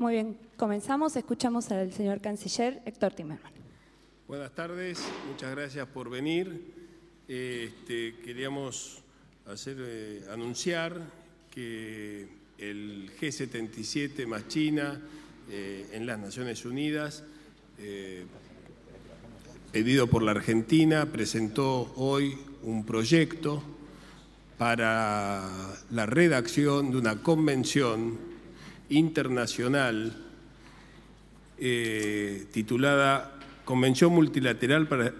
Muy bien, comenzamos, escuchamos al señor canciller Héctor Timerman. Buenas tardes, muchas gracias por venir. Este, queríamos hacer, eh, anunciar que el G77 más China eh, en las Naciones Unidas, eh, pedido por la Argentina, presentó hoy un proyecto para la redacción de una convención internacional eh, titulada Convención Multilateral para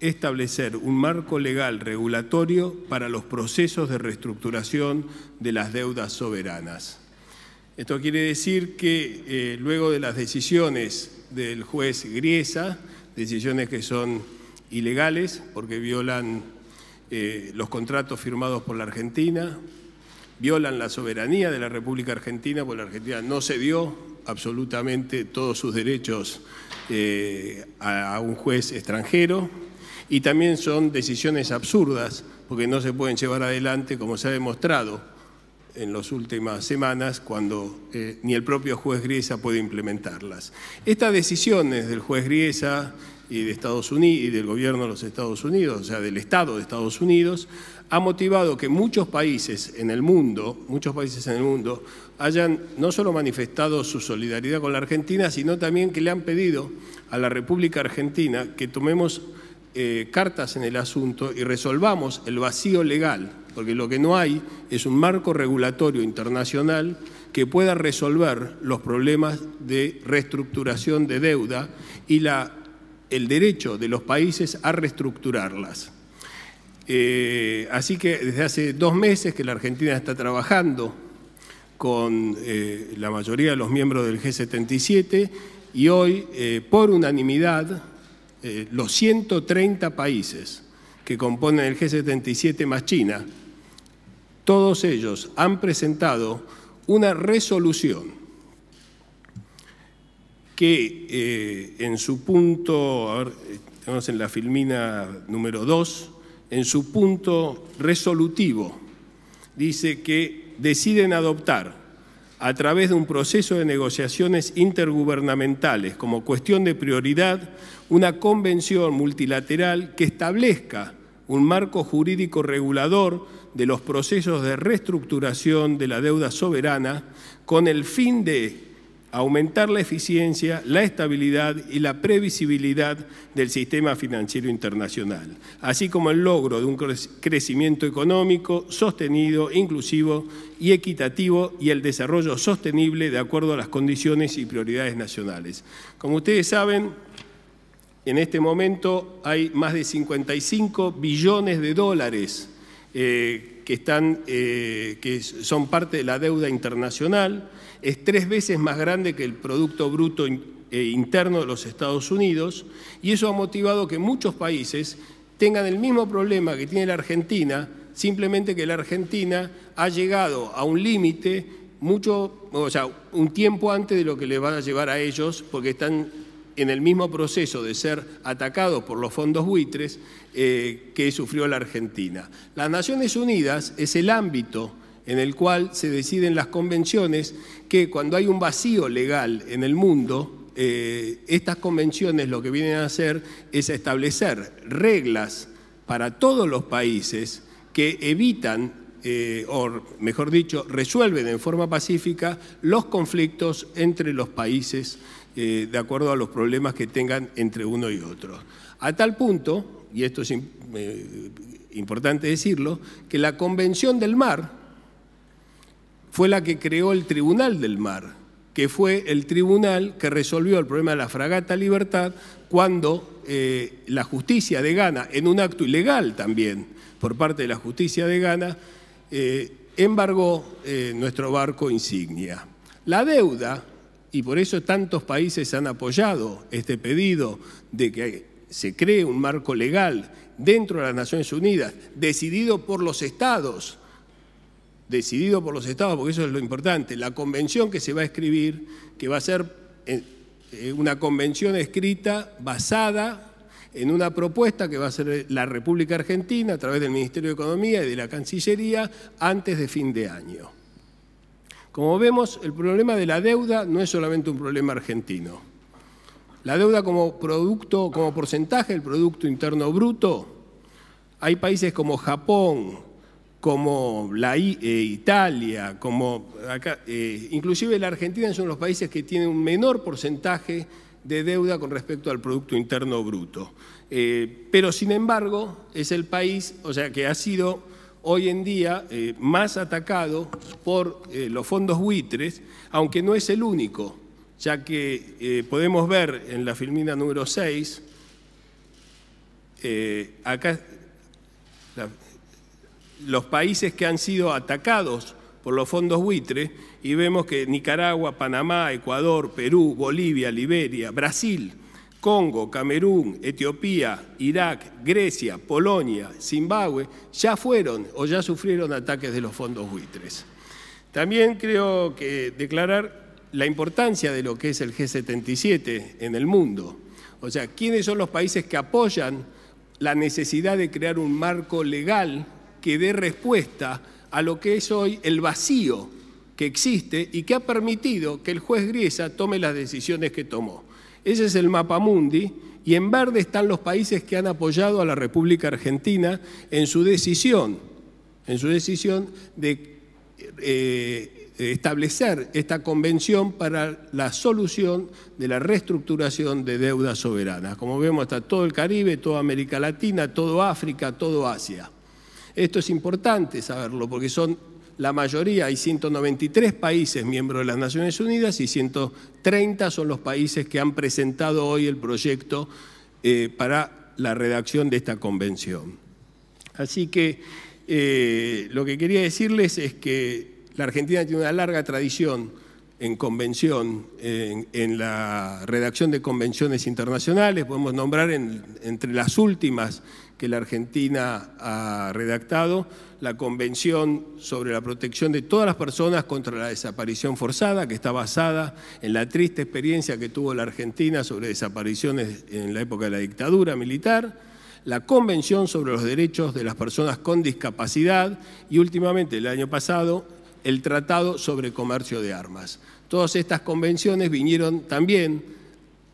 establecer un marco legal regulatorio para los procesos de reestructuración de las deudas soberanas. Esto quiere decir que eh, luego de las decisiones del juez Griesa, decisiones que son ilegales porque violan eh, los contratos firmados por la Argentina, violan la soberanía de la República Argentina, porque la Argentina no cedió absolutamente todos sus derechos eh, a, un juez extranjero, y también son decisiones absurdas, porque no se pueden llevar adelante, como se ha demostrado en las últimas semanas, cuando eh, ni el propio juez Griesa puede implementarlas. Estas decisiones del juez Griesa y, de Estados Unidos, y del gobierno de los Estados Unidos, o sea, del Estado de Estados Unidos, ha motivado que muchos países en el mundo, muchos países en el mundo, hayan no solo manifestado su solidaridad con la Argentina, sino también que le han pedido a la República Argentina que tomemos eh, cartas en el asunto y resolvamos el vacío legal, porque lo que no hay es un marco regulatorio internacional que pueda resolver los problemas de reestructuración de deuda y el derecho de los países a reestructurarlas. Eh, así que desde hace dos meses que la Argentina está trabajando con eh, la mayoría de los miembros del G77 y hoy, eh, por unanimidad, los 130 países que componen el G77 más China, todos ellos han presentado una resolución que en su punto, a estamos en la filmina número 2, en su punto resolutivo, dice que deciden adoptar a través de un proceso de negociaciones intergubernamentales como cuestión de prioridad una convención multilateral que establezca un marco jurídico regulador de los procesos de reestructuración de la deuda soberana con el fin de aumentar la eficiencia, la estabilidad y la previsibilidad del sistema financiero internacional, así como el logro de un crecimiento económico sostenido, inclusivo y equitativo y el desarrollo sostenible de acuerdo a las condiciones y prioridades nacionales. Como ustedes saben, en este momento hay más de 55 billones de dólares eh, que, están, eh, que son parte de la deuda internacional, es tres veces más grande que el Producto Bruto eh, Interno de los Estados Unidos, y eso ha motivado que muchos países tengan el mismo problema que tiene la Argentina, simplemente que la Argentina ha llegado a un límite mucho, o sea, un tiempo antes de lo que les va a llevar a ellos, porque están en el mismo proceso de ser atacado por los fondos buitres eh, que sufrió la Argentina. Las Naciones Unidas es el ámbito en el cual se deciden las convenciones que cuando hay un vacío legal en el mundo, eh, estas convenciones lo que vienen a hacer es establecer reglas para todos los países que evitan eh, o mejor dicho, resuelven en forma pacífica los conflictos entre los países eh, de acuerdo a los problemas que tengan entre uno y otro. A tal punto, y esto es eh, importante decirlo, que la Convención del Mar fue la que creó el Tribunal del Mar, que fue el tribunal que resolvió el problema de la fragata Libertad cuando eh, la justicia de Ghana, en un acto ilegal también por parte de la justicia de Ghana, embargó nuestro barco insignia. La deuda y por eso tantos países han apoyado este pedido de que se cree un marco legal dentro de las Naciones Unidas, decidido por los estados, decidido por los estados, porque eso es lo importante, la convención que se va a escribir, que va a ser eh, eh, una convención escrita basada en una propuesta que va a ser la República Argentina a través del Ministerio de Economía y de la Cancillería antes de fin de año. Como vemos, el problema de la deuda no es solamente un problema argentino. La deuda como producto, como porcentaje del Producto Interno Bruto, hay países como Japón, como eh, Italia, como eh, inclusive la Argentina son los países que tienen un menor porcentaje de deuda con respecto al Producto Interno Bruto. Eh, pero sin embargo, es el país, o sea, que ha sido hoy en día eh, más atacado por eh, los fondos buitres, aunque no es el único, ya que eh, podemos ver en la filmina número 6, acá los países que han sido atacados por los fondos buitres, y vemos que Nicaragua, Panamá, Ecuador, Perú, Bolivia, Liberia, Brasil, Congo, Camerún, Etiopía, Irak, Grecia, Polonia, Zimbabue, ya fueron o ya sufrieron ataques de los fondos buitres. También creo que declarar la importancia de lo que es el G77 en el mundo. O sea, ¿quiénes son los países que apoyan la necesidad de crear un marco legal que dé respuesta a lo que es hoy el vacío que existe y que ha permitido que el juez Griesa tome las decisiones que tomó? Ese es el mapa mapamundi y en verde están los países que han apoyado a la República Argentina en su decisión, en su decisión eh, de establecer esta convención para la solución de la reestructuración de deudas soberanas. Como vemos, está todo el Caribe, toda América Latina, todo África, todo Asia. Esto es importante saberlo porque son la mayoría, hay 193 países miembros de las Naciones Unidas y 130 son los países que han presentado hoy el proyecto eh, para la redacción de esta convención. Así que eh, lo que quería decirles es que la Argentina tiene una larga tradición en convención, en, la redacción de convenciones internacionales, podemos nombrar entre las últimas que la Argentina ha redactado, la Convención sobre la Protección de todas las personas contra la desaparición forzada, que está basada en la triste experiencia que tuvo la Argentina sobre desapariciones en la época de la dictadura militar, la Convención sobre los Derechos de las Personas con Discapacidad y últimamente, el año pasado, el Tratado sobre Comercio de Armas. Todas estas convenciones vinieron también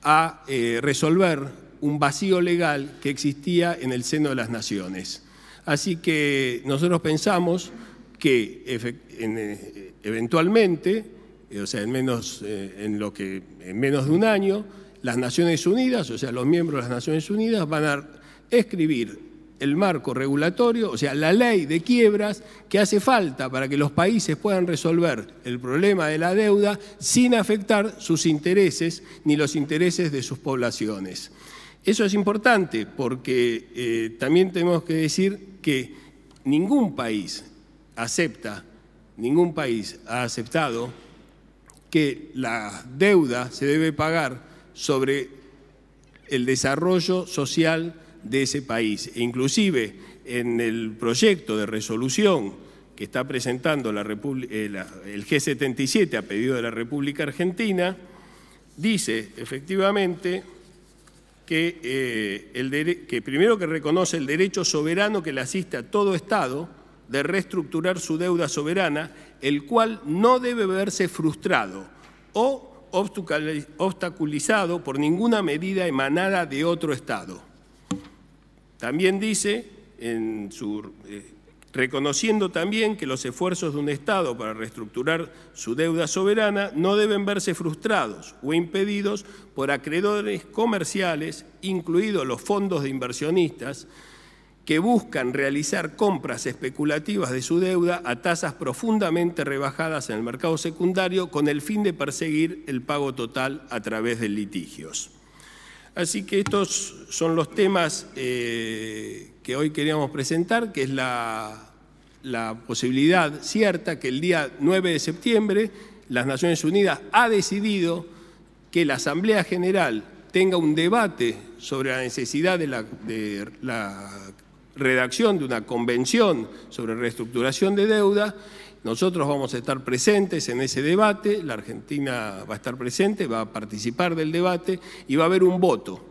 a eh, resolver un vacío legal que existía en el seno de las naciones. Así que nosotros pensamos que eh, eventualmente, eh, o sea, en menos, eh, en lo que, en menos de un año, las Naciones Unidas, o sea, los miembros de las Naciones Unidas van a escribir el marco regulatorio, o sea, la ley de quiebras que hace falta para que los países puedan resolver el problema de la deuda sin afectar sus intereses ni los intereses de sus poblaciones. Eso es importante porque también tenemos que decir que ningún país acepta, ningún país ha aceptado que la deuda se debe pagar sobre el desarrollo social de ese país. E inclusive en el proyecto de resolución que está presentando eh, el G77 a pedido de la República Argentina, dice efectivamente eh, que, primero que reconoce el derecho soberano que le asiste a todo Estado de reestructurar su deuda soberana, el cual no debe verse frustrado o obstaculizado por ninguna medida emanada de otro Estado. También dice en su eh, reconociendo también que los esfuerzos de un Estado para reestructurar su deuda soberana no deben verse frustrados o impedidos por acreedores comerciales, incluidos los fondos de inversionistas, que buscan realizar compras especulativas de su deuda a tasas profundamente rebajadas en el mercado secundario con el fin de perseguir el pago total a través de litigios. Así que estos son los temas eh, que hoy queríamos presentar, que es la, posibilidad cierta que el día 9 de septiembre las Naciones Unidas ha decidido que la Asamblea General tenga un debate sobre la necesidad de la, de la, redacción de una convención sobre reestructuración de deuda. Nosotros vamos a estar presentes en ese debate, la Argentina va a estar presente, va a participar del debate y va a haber un voto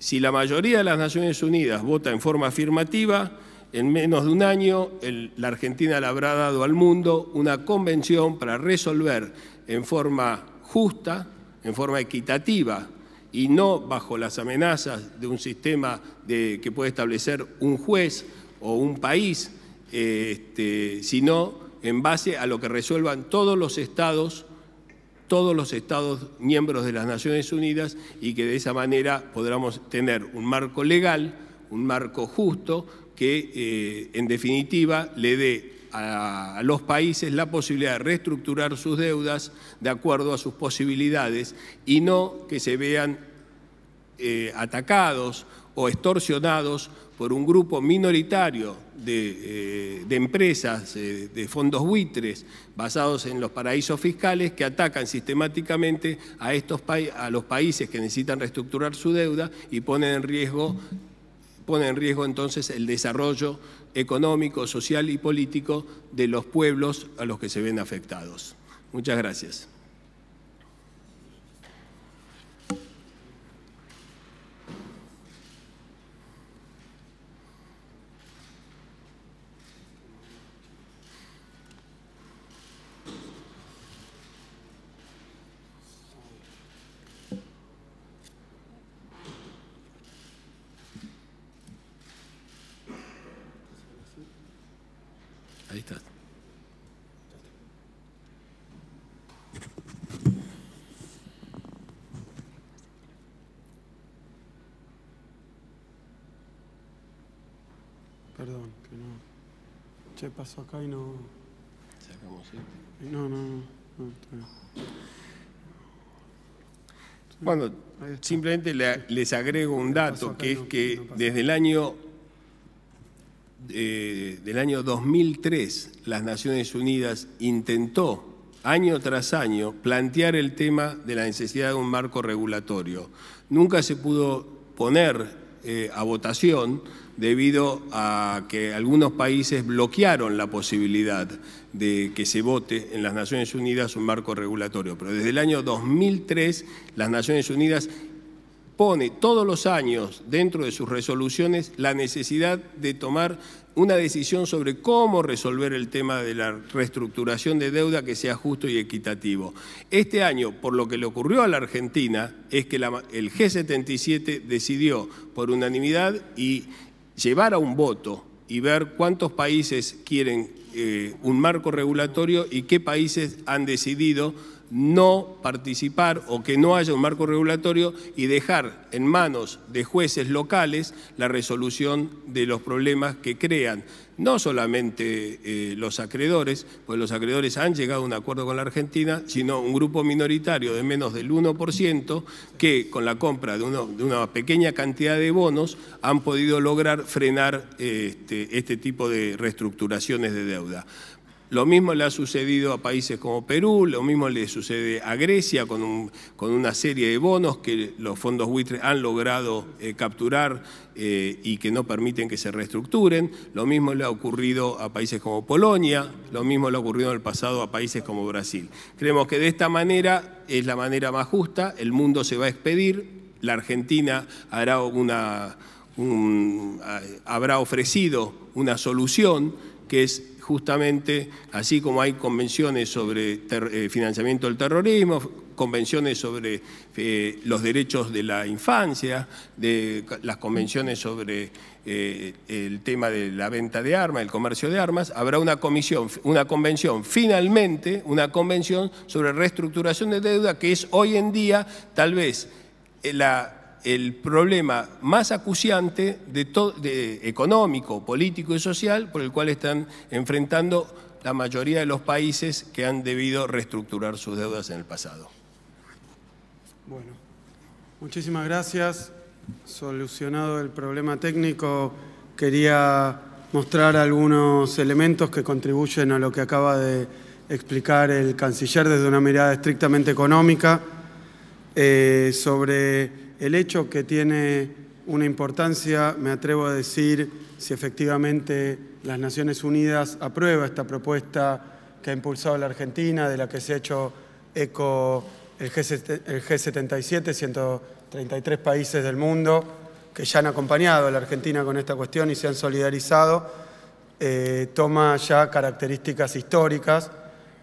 si la mayoría de las Naciones Unidas vota en forma afirmativa, en menos de un año la Argentina le habrá dado al mundo una convención para resolver en forma justa, en forma equitativa y no bajo las amenazas de un sistema de, que puede establecer un juez o un país, eh, este, sino en base a lo que resuelvan todos los estados todos los Estados miembros de las Naciones Unidas y que de esa manera podamos tener un marco legal, un marco justo, que eh, en definitiva le dé a, los países la posibilidad de reestructurar sus deudas de acuerdo a sus posibilidades y no que se vean eh, atacados o extorsionados por un grupo minoritario de, eh, empresas, eh, de fondos buitres basados en los paraísos fiscales que atacan sistemáticamente a, estos a los países que necesitan reestructurar su deuda y ponen en riesgo en riesgo entonces el desarrollo económico, social y político de los pueblos a los que se ven afectados. Muchas gracias. Ahí está. Perdón, que no. Che, pasó acá y no. Se acabó, No, no, no. Bueno, simplemente les agrego un dato, que es que desde el año eh, del año 2003 las Naciones Unidas intentó año tras año plantear el tema de la necesidad de un marco regulatorio. Nunca se pudo poner eh, a votación debido a que algunos países bloquearon la posibilidad de que se vote en las Naciones Unidas un marco regulatorio. Pero desde el año 2003 las Naciones Unidas pone todos los años dentro de sus resoluciones la necesidad de tomar una decisión sobre cómo resolver el tema de la reestructuración de deuda que sea justo y equitativo. Este año, por lo que le ocurrió a la Argentina, es que el G77 decidió por unanimidad y llevar a un voto y ver cuántos países quieren eh, un marco regulatorio y qué países han decidido no participar o que no haya un marco regulatorio y dejar en manos de jueces locales la resolución de los problemas que crean no solamente eh, los acreedores, pues los acreedores han llegado a un acuerdo con la Argentina, sino un grupo minoritario de menos del 1% que con la compra de, una pequeña cantidad de bonos han podido lograr frenar eh, este, este tipo de reestructuraciones de deuda. Lo mismo le ha sucedido a países como Perú, lo mismo le sucede a Grecia con, una serie de bonos que los fondos buitres han logrado eh, capturar eh, y que no permiten que se reestructuren. Lo mismo le ha ocurrido a países como Polonia, lo mismo le ha ocurrido en el pasado a países como Brasil. Creemos que de esta manera es la manera más justa, el mundo se va a expedir, la Argentina hará una, habrá ofrecido una solución que es justamente, así como hay convenciones sobre eh, financiamiento del terrorismo, convenciones sobre eh, los derechos de la infancia, de las convenciones sobre eh, el tema de la venta de armas, el comercio de armas, habrá una comisión, una convención, finalmente una convención sobre reestructuración de deuda que es hoy en día tal vez la el problema más acuciante de de, económico, político y social por el cual están enfrentando la mayoría de los países que han debido reestructurar sus deudas en el pasado. Bueno, muchísimas gracias. Solucionado el problema técnico, quería mostrar algunos elementos que contribuyen a lo que acaba de explicar el canciller desde una mirada estrictamente económica eh, sobre el hecho que tiene una importancia, me atrevo a decir, si efectivamente las Naciones Unidas aprueba esta propuesta que ha impulsado la Argentina, de la que se ha hecho eco el, G77, 133 países del mundo que ya han acompañado a la Argentina con esta cuestión y se han solidarizado, eh, toma ya características históricas,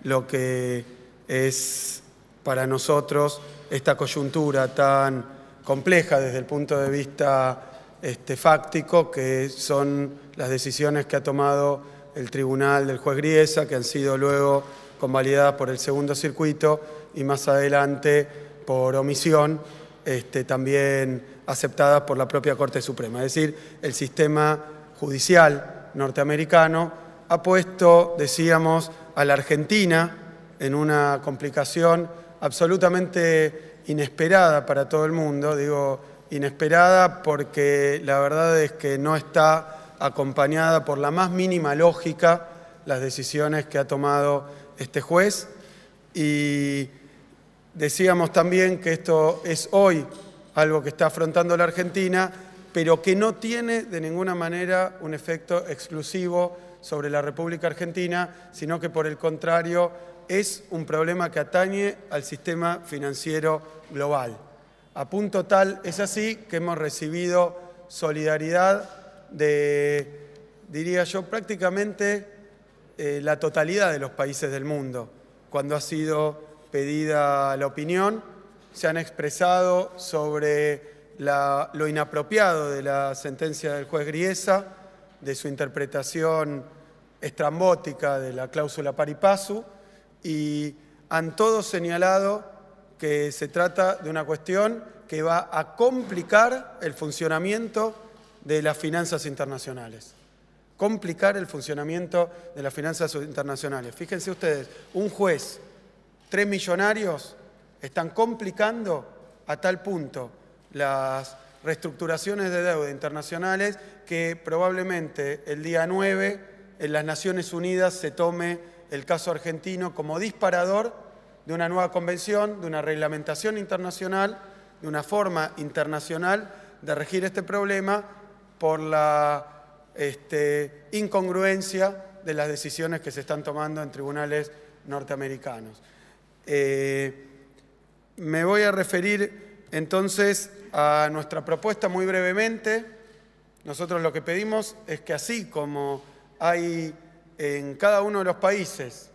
lo que es para nosotros esta coyuntura tan compleja desde el punto de vista este, fáctico, que son las decisiones que ha tomado el tribunal del juez Griesa, que han sido luego convalidadas por el segundo circuito y más adelante por omisión, este, también aceptadas por la propia Corte Suprema. Es decir, el sistema judicial norteamericano ha puesto, decíamos, a la Argentina en una complicación absolutamente inesperada para todo el mundo, digo inesperada porque la verdad es que no está acompañada por la más mínima lógica las decisiones que ha tomado este juez y decíamos también que esto es hoy algo que está afrontando la Argentina, pero que no tiene de ninguna manera un efecto exclusivo sobre la República Argentina, sino que por el contrario es un problema que atañe al sistema financiero global. A punto tal es así que hemos recibido solidaridad de, diría yo, prácticamente eh, la totalidad de los países del mundo. Cuando ha sido pedida la opinión, se han expresado sobre lo inapropiado de la sentencia del juez Griesa, de su interpretación estrambótica de la cláusula paripasu y han todos señalado que se trata de una cuestión que va a complicar el funcionamiento de las finanzas internacionales. Complicar el funcionamiento de las finanzas internacionales. Fíjense ustedes, un juez, tres millonarios están complicando a tal punto las reestructuraciones de deuda internacionales que probablemente el día 9 en las Naciones Unidas se tome el caso argentino como disparador de una nueva convención, de una reglamentación internacional, de una forma internacional de regir este problema por la este, incongruencia de las decisiones que se están tomando en tribunales norteamericanos. Eh, me voy a referir entonces a nuestra propuesta muy brevemente. Nosotros lo que pedimos es que así como hay en cada uno de los países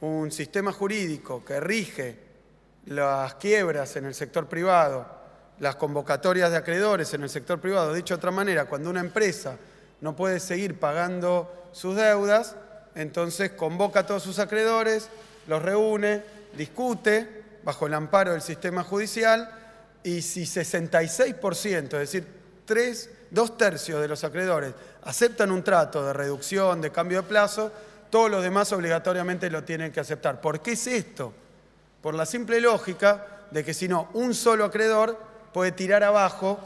un sistema jurídico que rige las quiebras en el sector privado, las convocatorias de acreedores en el sector privado. Dicho de otra manera, cuando una empresa no puede seguir pagando sus deudas, entonces convoca a todos sus acreedores, los reúne, discute bajo el amparo del sistema judicial y si 66%, es decir, tres, dos tercios de los acreedores aceptan un trato de reducción, de cambio de plazo, todos los demás obligatoriamente lo tienen que aceptar. ¿Por qué es esto? Por la simple lógica de que si no, un solo acreedor puede tirar abajo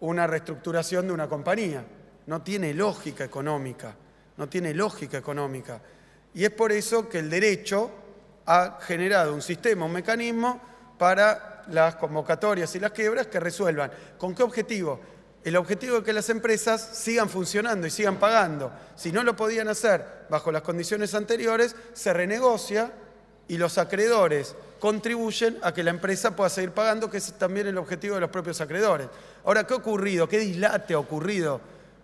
una reestructuración de una compañía. No tiene lógica económica, no tiene lógica económica. Y es por eso que el derecho ha generado un sistema, un mecanismo para las convocatorias y las quiebras que resuelvan. ¿Con qué objetivo? El objetivo es que las empresas sigan funcionando y sigan pagando. Si no lo podían hacer bajo las condiciones anteriores, se renegocia y los acreedores contribuyen a que la empresa pueda seguir pagando, que es también el objetivo de los propios acreedores. Ahora, ¿qué ha ocurrido? ¿Qué dislate ha ocurrido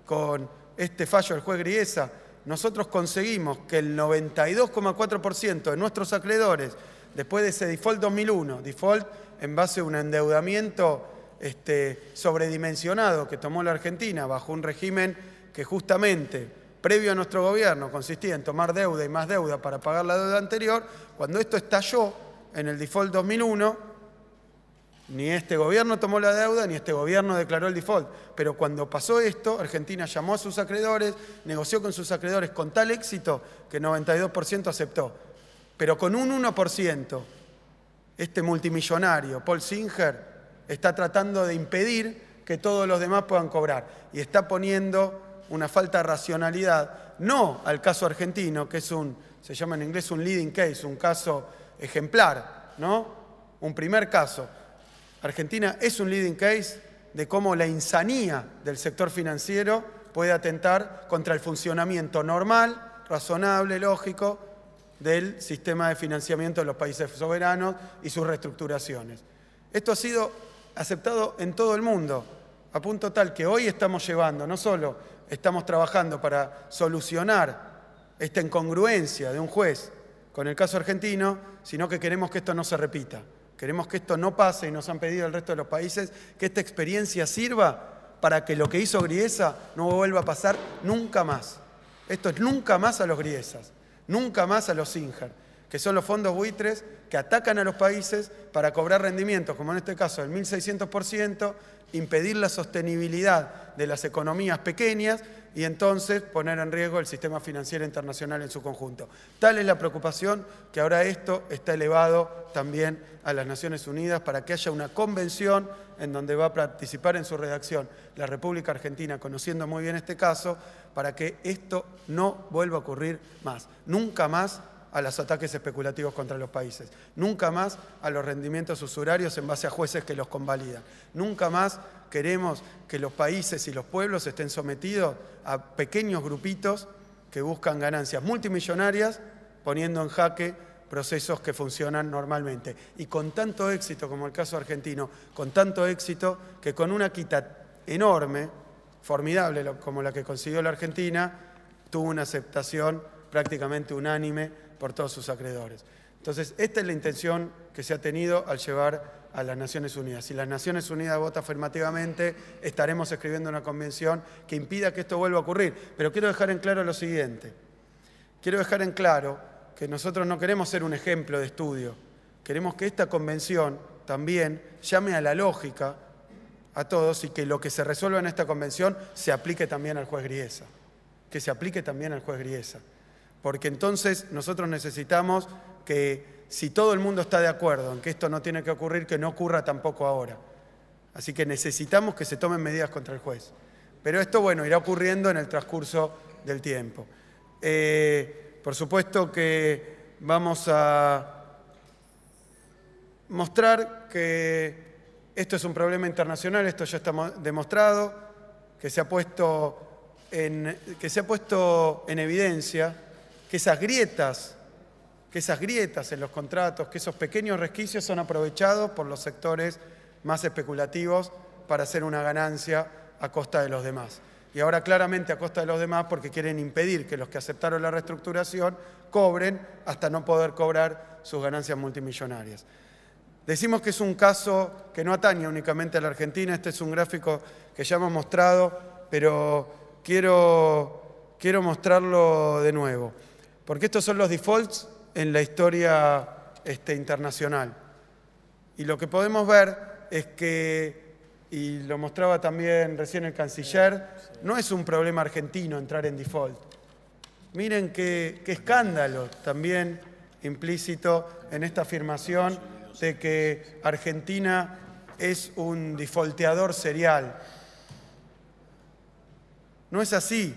con este fallo del juez Griesa? Nosotros conseguimos que el 92,4% de nuestros acreedores, después de ese default 2001, default en base a un endeudamiento este, sobredimensionado que tomó la Argentina bajo un régimen que justamente previo a nuestro gobierno consistía en tomar deuda y más deuda para pagar la deuda anterior, cuando esto estalló en el default 2001, ni este gobierno tomó la deuda, ni este gobierno declaró el default. Pero cuando pasó esto, Argentina llamó a sus acreedores, negoció con sus acreedores con tal éxito que 92% aceptó. Pero con un 1%, este multimillonario, Paul Singer, está tratando de impedir que todos los demás puedan cobrar y está poniendo una falta de racionalidad, no al caso argentino, que es un, se llama en inglés un leading case, un caso ejemplar, ¿no? Un primer caso. Argentina es un leading case de cómo la insanía del sector financiero puede atentar contra el funcionamiento normal, razonable, lógico del sistema de financiamiento de los países soberanos y sus reestructuraciones. Esto ha sido aceptado en todo el mundo, a punto tal que hoy estamos llevando, no solo estamos trabajando para solucionar esta incongruencia de un juez con el caso argentino, sino que queremos que esto no se repita. Queremos que esto no pase y nos han pedido el resto de los países que esta experiencia sirva para que lo que hizo Griesa no vuelva a pasar nunca más. Esto es nunca más a los Griesas, nunca más a los Singer que son los fondos buitres que atacan a los países para cobrar rendimientos, como en este caso el 1.600%, impedir la sostenibilidad de las economías pequeñas y entonces poner en riesgo el sistema financiero internacional en su conjunto. Tal es la preocupación que ahora esto está elevado también a las Naciones Unidas para que haya una convención en donde va a participar en su redacción la República Argentina, conociendo muy bien este caso, para que esto no vuelva a ocurrir más. Nunca más a los ataques especulativos contra los países, nunca más a los rendimientos usurarios en base a jueces que los convalidan, nunca más queremos que los países y los pueblos estén sometidos a pequeños grupitos que buscan ganancias multimillonarias poniendo en jaque procesos que funcionan normalmente. Y con tanto éxito, como el caso argentino, con tanto éxito que con una quita enorme, formidable como la que consiguió la Argentina, tuvo una aceptación prácticamente unánime por todos sus acreedores. Entonces, esta es la intención que se ha tenido al llevar a las Naciones Unidas. Si las Naciones Unidas vota afirmativamente, estaremos escribiendo una convención que impida que esto vuelva a ocurrir. Pero quiero dejar en claro lo siguiente. Quiero dejar en claro que nosotros no queremos ser un ejemplo de estudio. Queremos que esta convención también llame a la lógica a todos y que lo que se resuelva en esta convención se aplique también al juez Griesa. Que se aplique también al juez Griesa porque entonces nosotros necesitamos que si todo el mundo está de acuerdo en que esto no tiene que ocurrir, que no ocurra tampoco ahora. Así que necesitamos que se tomen medidas contra el juez. Pero esto, bueno, irá ocurriendo en el transcurso del tiempo. Eh, por supuesto que vamos a mostrar que esto es un problema internacional, esto ya está demostrado, que se ha puesto que se ha puesto en evidencia que esas grietas, que esas grietas en los contratos, que esos pequeños resquicios son aprovechados por los sectores más especulativos para hacer una ganancia a costa de los demás. Y ahora claramente a costa de los demás porque quieren impedir que los que aceptaron la reestructuración cobren hasta no poder cobrar sus ganancias multimillonarias. Decimos que es un caso que no atañe únicamente a la Argentina, este es un gráfico que ya hemos mostrado, pero quiero mostrarlo de nuevo. Porque estos son los defaults en la historia este, internacional. Y lo que podemos ver es que, y lo mostraba también recién el canciller, no es un problema argentino entrar en default. Miren qué, qué escándalo también implícito en esta afirmación de que Argentina es un defaulteador serial. No es así.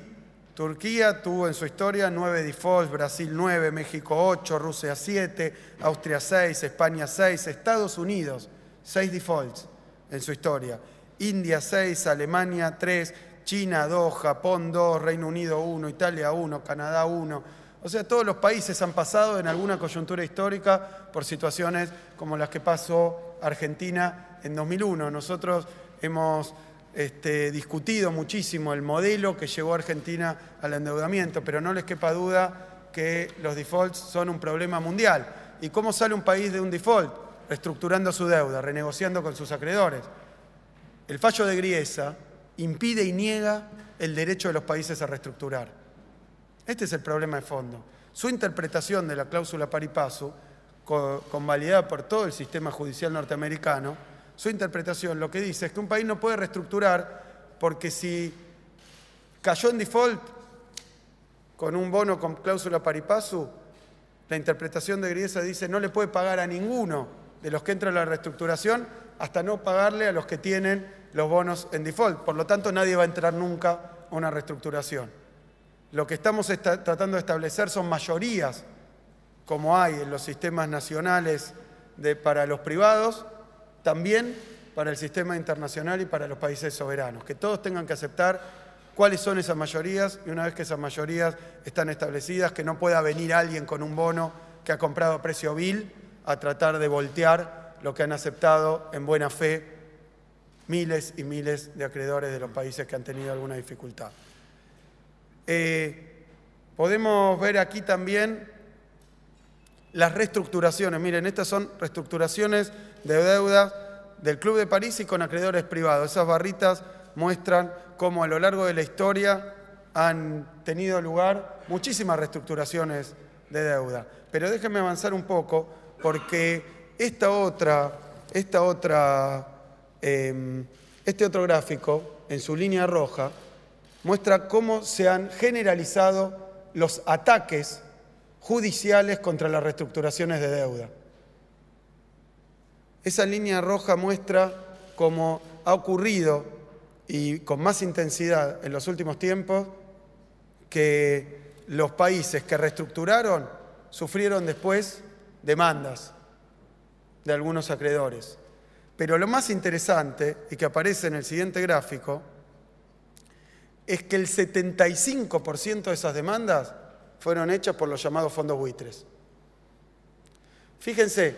Turquía tuvo en su historia nueve defaults, Brasil nueve, México ocho, Rusia siete, Austria seis, España seis, Estados Unidos seis defaults en su historia, India seis, Alemania tres, China dos, Japón dos, Reino Unido uno, Italia uno, Canadá uno. O sea, todos los países han pasado en alguna coyuntura histórica por situaciones como las que pasó Argentina en 2001. Nosotros hemos este, discutido muchísimo el modelo que llevó a Argentina al endeudamiento, pero no les quepa duda que los defaults son un problema mundial. ¿Y cómo sale un país de un default? Reestructurando su deuda, renegociando con sus acreedores. El fallo de Griesa impide y niega el derecho de los países a reestructurar. Este es el problema de fondo. Su interpretación de la cláusula pari con convalidada por todo el sistema judicial norteamericano, su interpretación lo que dice es que un país no puede reestructurar porque si cayó en default con un bono con cláusula paripasu, la interpretación de Griesa dice no le puede pagar a ninguno de los que entran a la reestructuración hasta no pagarle a los que tienen los bonos en default. Por lo tanto, nadie va a entrar nunca a una reestructuración. Lo que estamos tratando de establecer son mayorías, como hay en los sistemas nacionales para los privados, también para el sistema internacional y para los países soberanos, que todos tengan que aceptar cuáles son esas mayorías y una vez que esas mayorías están establecidas, que no pueda venir alguien con un bono que ha comprado a precio vil a tratar de voltear lo que han aceptado en buena fe miles y miles de acreedores de los países que han tenido alguna dificultad. Eh, podemos ver aquí también las reestructuraciones. Miren, estas son reestructuraciones de deuda del Club de París y con acreedores privados. Esas barritas muestran cómo a lo largo de la historia han tenido lugar muchísimas reestructuraciones de deuda. Pero déjenme avanzar un poco porque esta otra, esta otra, em, este otro gráfico en su línea roja muestra cómo se han generalizado los ataques judiciales contra las reestructuraciones de deuda. Esa línea roja muestra cómo ha ocurrido y con más intensidad en los últimos tiempos que los países que reestructuraron sufrieron después demandas de algunos acreedores. Pero lo más interesante, y que aparece en el siguiente gráfico, es que el 75% de esas demandas fueron hechas por los llamados fondos buitres. Fíjense,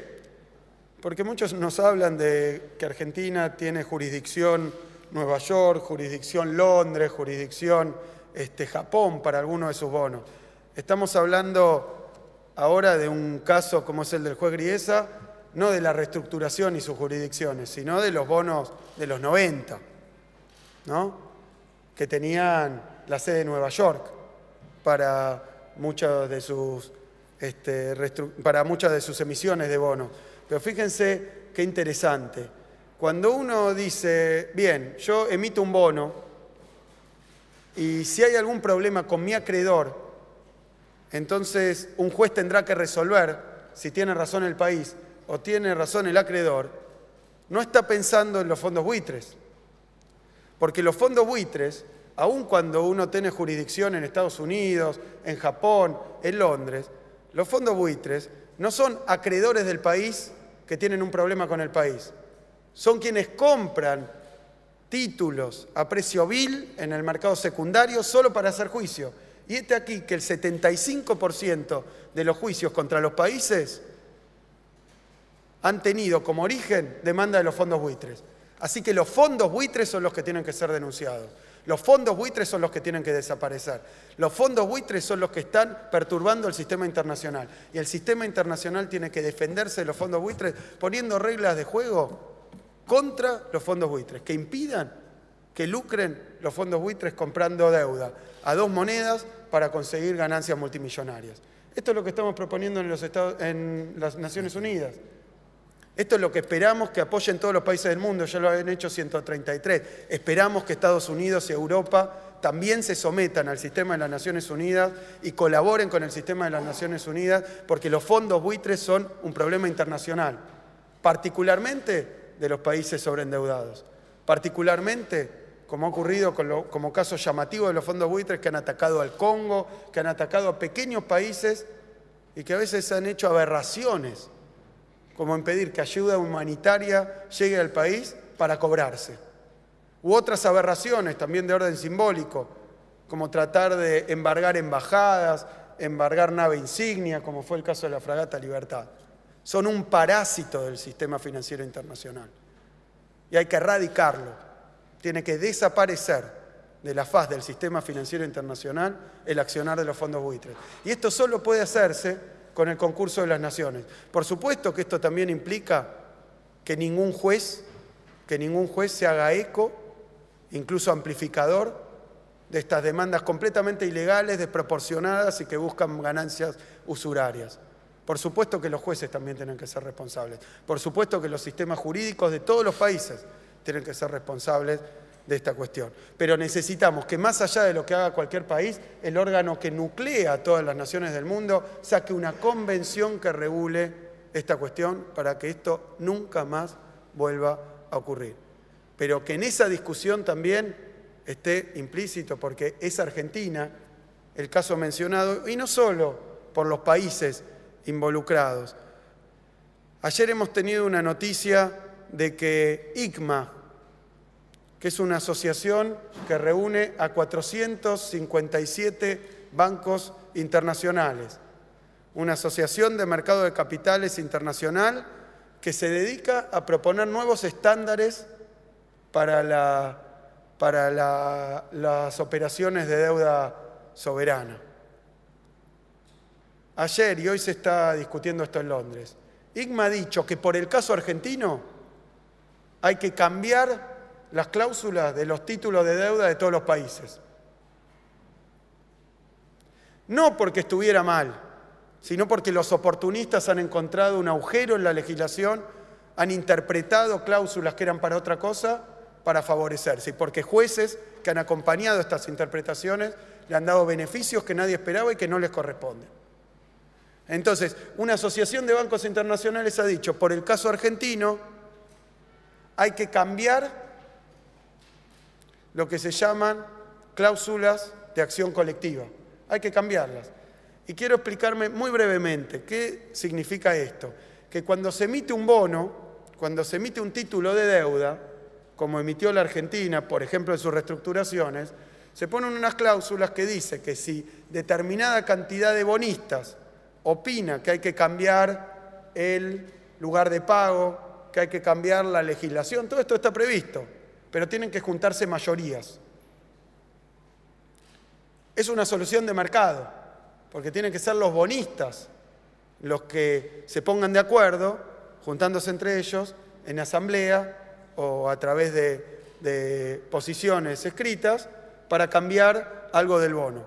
porque muchos nos hablan de que Argentina tiene jurisdicción Nueva York, jurisdicción Londres, jurisdicción este, Japón para algunos de sus bonos. Estamos hablando ahora de un caso como es el del juez Griesa, no de la reestructuración y sus jurisdicciones, sino de los bonos de los 90, ¿no? que tenían la sede de Nueva York para muchas de sus, este, para muchas de sus emisiones de bonos. Pero fíjense qué interesante. Cuando uno dice, bien, yo emito un bono y si hay algún problema con mi acreedor, entonces un juez tendrá que resolver si tiene razón el país o tiene razón el acreedor, no está pensando en los fondos buitres. Porque los fondos buitres, aun cuando uno tiene jurisdicción en Estados Unidos, en Japón, en Londres, los fondos buitres no son acreedores del país que tienen un problema con el país. Son quienes compran títulos a precio vil en el mercado secundario solo para hacer juicio. Y este aquí que el 75% de los juicios contra los países han tenido como origen demanda de los fondos buitres. Así que los fondos buitres son los que tienen que ser denunciados. Los fondos buitres son los que tienen que desaparecer. Los fondos buitres son los que están perturbando el sistema internacional. Y el sistema internacional tiene que defenderse de los fondos buitres poniendo reglas de juego contra los fondos buitres, que impidan que lucren los fondos buitres comprando deuda a dos monedas para conseguir ganancias multimillonarias. Esto es lo que estamos proponiendo en, los estados, en las Naciones Unidas. Esto es lo que esperamos que apoyen todos los países del mundo, ya lo han hecho 133. Esperamos que Estados Unidos y Europa también se sometan al sistema de las Naciones Unidas y colaboren con el sistema de las Naciones Unidas, porque los fondos buitres son un problema internacional, particularmente de los países sobreendeudados, particularmente como ha ocurrido como caso llamativo de los fondos buitres que han atacado al Congo, que han atacado a pequeños países y que a veces han hecho aberraciones como impedir que ayuda humanitaria llegue al país para cobrarse. U otras aberraciones también de orden simbólico, como tratar de embargar embajadas, embargar nave insignia, como fue el caso de la fragata Libertad. Son un parásito del sistema financiero internacional. Y hay que erradicarlo. Tiene que desaparecer de la faz del sistema financiero internacional el accionar de los fondos buitres. Y esto solo puede hacerse con el concurso de las naciones. Por supuesto que esto también implica que ningún juez, que ningún juez se haga eco, incluso amplificador, de estas demandas completamente ilegales, desproporcionadas y que buscan ganancias usurarias. Por supuesto que los jueces también tienen que ser responsables. Por supuesto que los sistemas jurídicos de todos los países tienen que ser responsables de esta cuestión. Pero necesitamos que más allá de lo que haga cualquier país, el órgano que nuclea a todas las naciones del mundo saque una convención que regule esta cuestión para que esto nunca más vuelva a ocurrir. Pero que en esa discusión también esté implícito, porque es Argentina el caso mencionado, y no solo por los países involucrados. Ayer hemos tenido una noticia de que ICMA, que es una asociación que reúne a 457 bancos internacionales, una asociación de mercado de capitales internacional que se dedica a proponer nuevos estándares para, la, para las operaciones de deuda soberana. Ayer y hoy se está discutiendo esto en Londres. IGMA ha dicho que por el caso argentino hay que cambiar las cláusulas de los títulos de deuda de todos los países. No porque estuviera mal, sino porque los oportunistas han encontrado un agujero en la legislación, han interpretado cláusulas que eran para otra cosa para favorecerse, y porque jueces que han acompañado estas interpretaciones le han dado beneficios que nadie esperaba y que no les corresponden. Entonces, una asociación de bancos internacionales ha dicho, por el caso argentino, hay que cambiar lo que se llaman cláusulas de acción colectiva. Hay que cambiarlas. Y quiero explicarme muy brevemente qué significa esto. Que cuando se emite un bono, cuando se emite un título de deuda, como emitió la Argentina, por ejemplo, en sus reestructuraciones, se ponen unas cláusulas que dice que si determinada cantidad de bonistas opina que hay que cambiar el lugar de pago, que hay que cambiar la legislación, todo esto está previsto pero tienen que juntarse mayorías. Es una solución de mercado, porque tienen que ser los bonistas los que se pongan de acuerdo, juntándose entre ellos en asamblea o a través de, posiciones escritas, para cambiar algo del bono.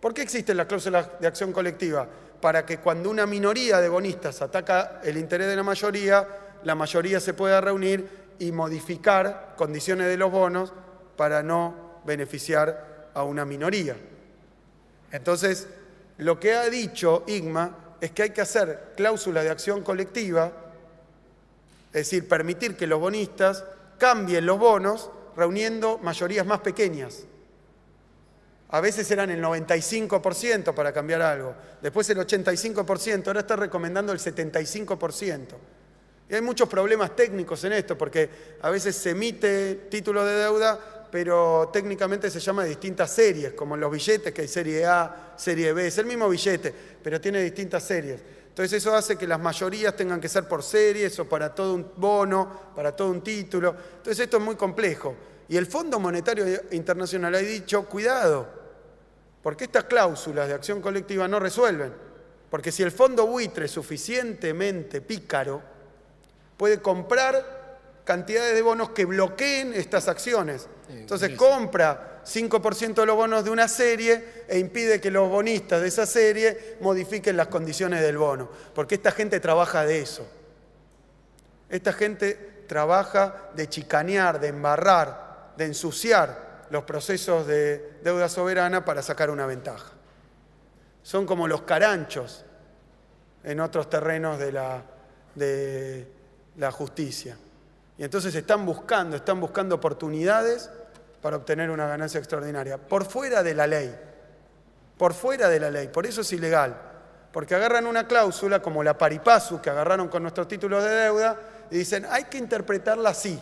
¿Por qué existen las cláusulas de acción colectiva? Para que cuando una minoría de bonistas ataca el interés de la mayoría, la mayoría se pueda reunir y modificar condiciones de los bonos para no beneficiar a una minoría. Entonces, lo que ha dicho IGMA es que hay que hacer cláusula de acción colectiva, es decir, permitir que los bonistas cambien los bonos reuniendo mayorías más pequeñas. A veces eran el 95% para cambiar algo, después el 85%, ahora está recomendando el 75% hay muchos problemas técnicos en esto, porque a veces se emite títulos de deuda, pero técnicamente se llama distintas series, como en los billetes, que hay serie A, serie B, es el mismo billete, pero tiene distintas series. Entonces eso hace que las mayorías tengan que ser por series o para todo un bono, para todo un título. Entonces esto es muy complejo. Y el Fondo Monetario Internacional ha dicho, cuidado, porque estas cláusulas de acción colectiva no resuelven. Porque si el fondo buitre es suficientemente pícaro, puede comprar cantidades de bonos que bloqueen estas acciones. Entonces compra 5% de los bonos de una serie e impide que los bonistas de esa serie modifiquen las condiciones del bono, porque esta gente trabaja de eso. Esta gente trabaja de chicanear, de embarrar, de ensuciar los procesos de deuda soberana para sacar una ventaja. Son como los caranchos en otros terrenos de la, de, la justicia. Y entonces están buscando, están buscando oportunidades para obtener una ganancia extraordinaria, por fuera de la ley, por fuera de la ley, por eso es ilegal, porque agarran una cláusula como la paripasu que agarraron con nuestros títulos de deuda y dicen, hay que interpretarla así.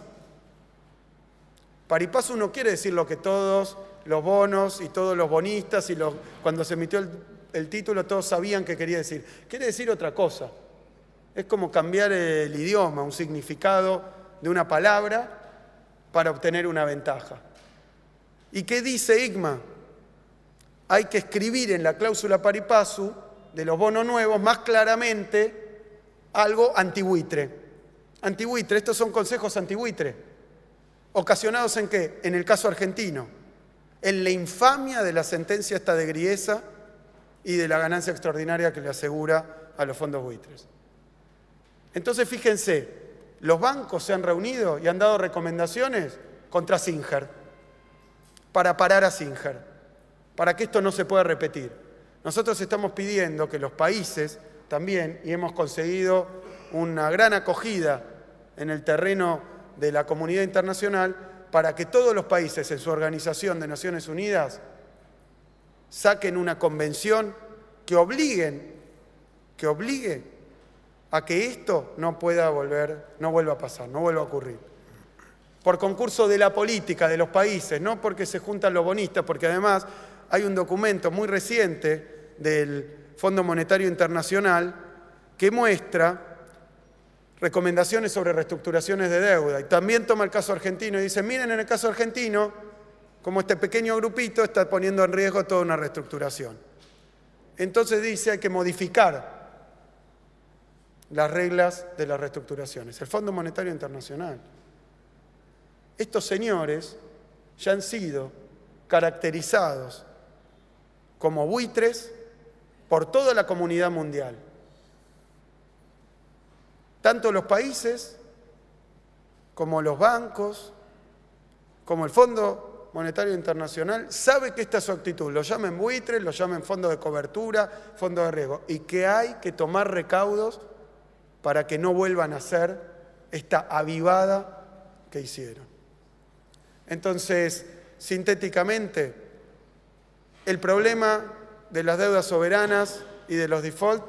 Paripasu no quiere decir lo que todos los bonos y todos los bonistas y cuando se emitió el, el título todos sabían que quería decir, quiere decir otra cosa. Es como cambiar el idioma, un significado de una palabra para obtener una ventaja. ¿Y qué dice IGMA? Hay que escribir en la cláusula paripasu de los bonos nuevos más claramente algo antibuitre. Antibuitre, estos son consejos antibuitre. ¿Ocasionados en qué? En el caso argentino. En la infamia de la sentencia esta de Griesa y de la ganancia extraordinaria que le asegura a los fondos buitres. Entonces fíjense, los bancos se han reunido y han dado recomendaciones contra Singer, para parar a Singer, para que esto no se pueda repetir. Nosotros estamos pidiendo que los países también, y hemos conseguido una gran acogida en el terreno de la comunidad internacional, para que todos los países en su organización de Naciones Unidas saquen una convención que obliguen, que obligue a que esto no pueda volver, no vuelva a pasar, no vuelva a ocurrir. Por concurso de la política de los países, no porque se juntan los bonistas, porque además hay un documento muy reciente del Fondo Monetario Internacional que muestra recomendaciones sobre reestructuraciones de deuda. Y también toma el caso argentino y dice, miren en el caso argentino, como este pequeño grupito está poniendo en riesgo toda una reestructuración. Entonces dice, hay que modificar las reglas de las reestructuraciones, el Fondo Monetario Internacional. Estos señores ya han sido caracterizados como buitres por toda la comunidad mundial. Tanto los países como los bancos, como el Fondo Monetario Internacional, sabe que esta es su actitud. Lo llamen buitres, lo llamen fondo de cobertura, fondo de riesgo, y que hay que tomar recaudos para que no vuelvan a ser esta avivada que hicieron. Entonces, sintéticamente, el problema de las deudas soberanas y de los default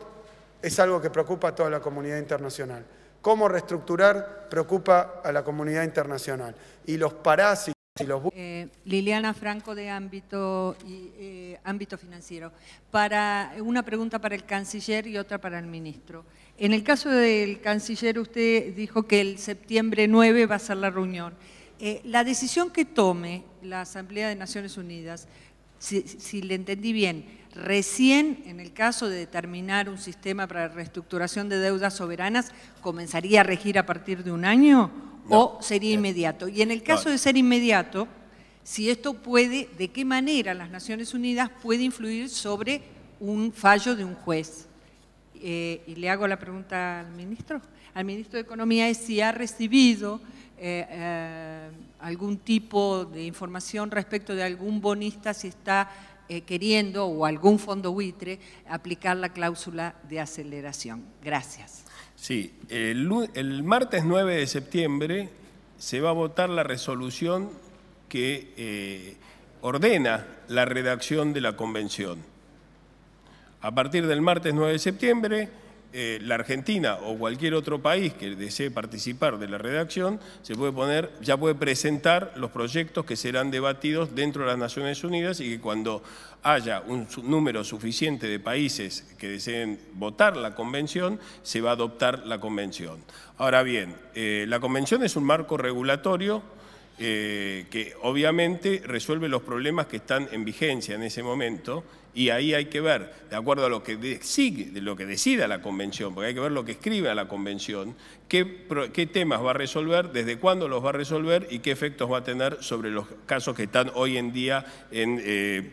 es algo que preocupa a toda la comunidad internacional. Cómo reestructurar preocupa a la comunidad internacional. Y los parásitos y los... Eh, Liliana Franco de ámbito, eh, ámbito financiero. Para, una pregunta para el canciller y otra para el ministro. En el caso del canciller, usted dijo que el septiembre 9 va a ser la reunión. Eh, la decisión que tome la Asamblea de Naciones Unidas, si, le entendí bien, recién en el caso de determinar un sistema para reestructuración de deudas soberanas, ¿comenzaría a regir a partir de un año o sería inmediato? Y en el caso de ser inmediato, si esto puede, ¿de qué manera las Naciones Unidas puede influir sobre un fallo de un juez? Eh, y le hago la pregunta al ministro, al ministro de Economía, es si ha recibido eh, eh, algún tipo de información respecto de algún bonista si está queriendo o algún fondo buitre aplicar la cláusula de aceleración. Gracias. Sí, el, el martes 9 de septiembre se va a votar la resolución que ordena la redacción de la convención. A partir del martes 9 de septiembre, eh, la Argentina o cualquier otro país que desee participar de la redacción se puede poner, ya puede presentar los proyectos que serán debatidos dentro de las Naciones Unidas y que cuando haya un número suficiente de países que deseen votar la convención, se va a adoptar la convención. Ahora bien, eh, la convención es un marco regulatorio eh, que obviamente resuelve los problemas que están en vigencia en ese momento y ahí hay que ver, de acuerdo a lo que, decide, de lo que decida la convención, porque hay que ver lo que escribe a la convención, qué, temas va a resolver, desde cuándo los va a resolver y qué efectos va a tener sobre los casos que están hoy en día en, eh,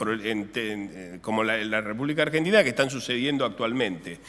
eh, como la República Argentina, que están sucediendo actualmente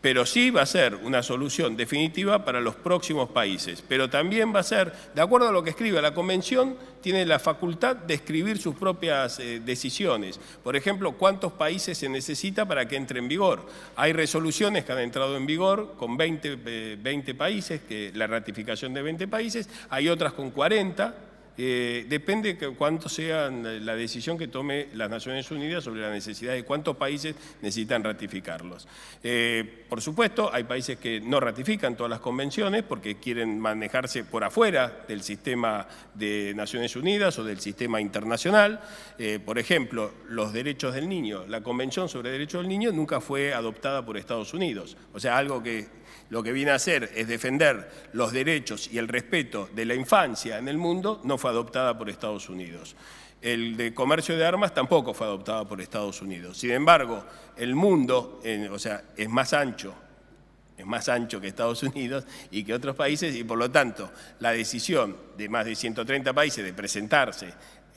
pero sí va a ser una solución definitiva para los próximos países. Pero también va a ser, de acuerdo a lo que escribe la Convención, tiene la facultad de escribir sus propias eh, decisiones. Por ejemplo, cuántos países se necesita para que entre en vigor. Hay resoluciones que han entrado en vigor con 20, eh, países, que, la ratificación de 20 países, hay otras con 40 eh, depende depende cuánto sea la decisión que tome las Naciones Unidas sobre la necesidad de cuántos países necesitan ratificarlos. Eh, por supuesto, hay países que no ratifican todas las convenciones porque quieren manejarse por afuera del sistema de Naciones Unidas o del sistema internacional. Eh, por ejemplo, los derechos del niño. La Convención sobre Derechos del Niño nunca fue adoptada por Estados Unidos. O sea, algo que lo que viene a hacer es defender los derechos y el respeto de la infancia en el mundo, no fue adoptada por Estados Unidos. El de comercio de armas tampoco fue adoptado por Estados Unidos. Sin embargo, el mundo, o sea, es más ancho, es más ancho que Estados Unidos y que otros países, y por lo tanto, la decisión de más de 130 países de presentarse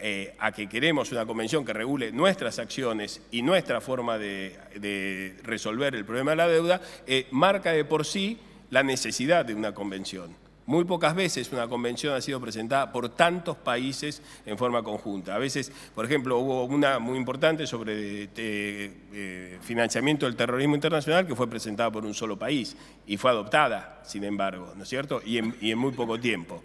eh, a que queremos una convención que regule nuestras acciones y nuestra forma de, resolver el problema de la deuda, eh, marca de por sí la necesidad de una convención. Muy pocas veces una convención ha sido presentada por tantos países en forma conjunta. A veces, por ejemplo, hubo una muy importante sobre eh, financiamiento del terrorismo internacional que fue presentada por un solo país y fue adoptada, sin embargo, ¿no es cierto? y en muy poco tiempo.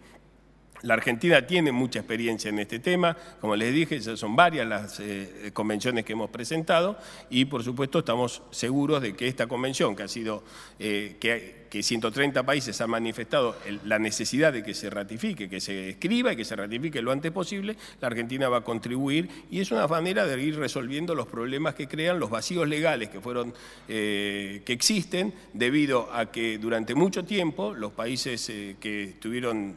La Argentina tiene mucha experiencia en este tema, como les dije, son varias las eh, convenciones que hemos presentado y por supuesto estamos seguros de que esta convención, que ha sido eh, que, 130 países han manifestado la necesidad de que se ratifique, que se escriba y que se ratifique lo antes posible, la Argentina va a contribuir y es una manera de ir resolviendo los problemas que crean los vacíos legales que fueron eh, que existen debido a que durante mucho tiempo los países que estuvieron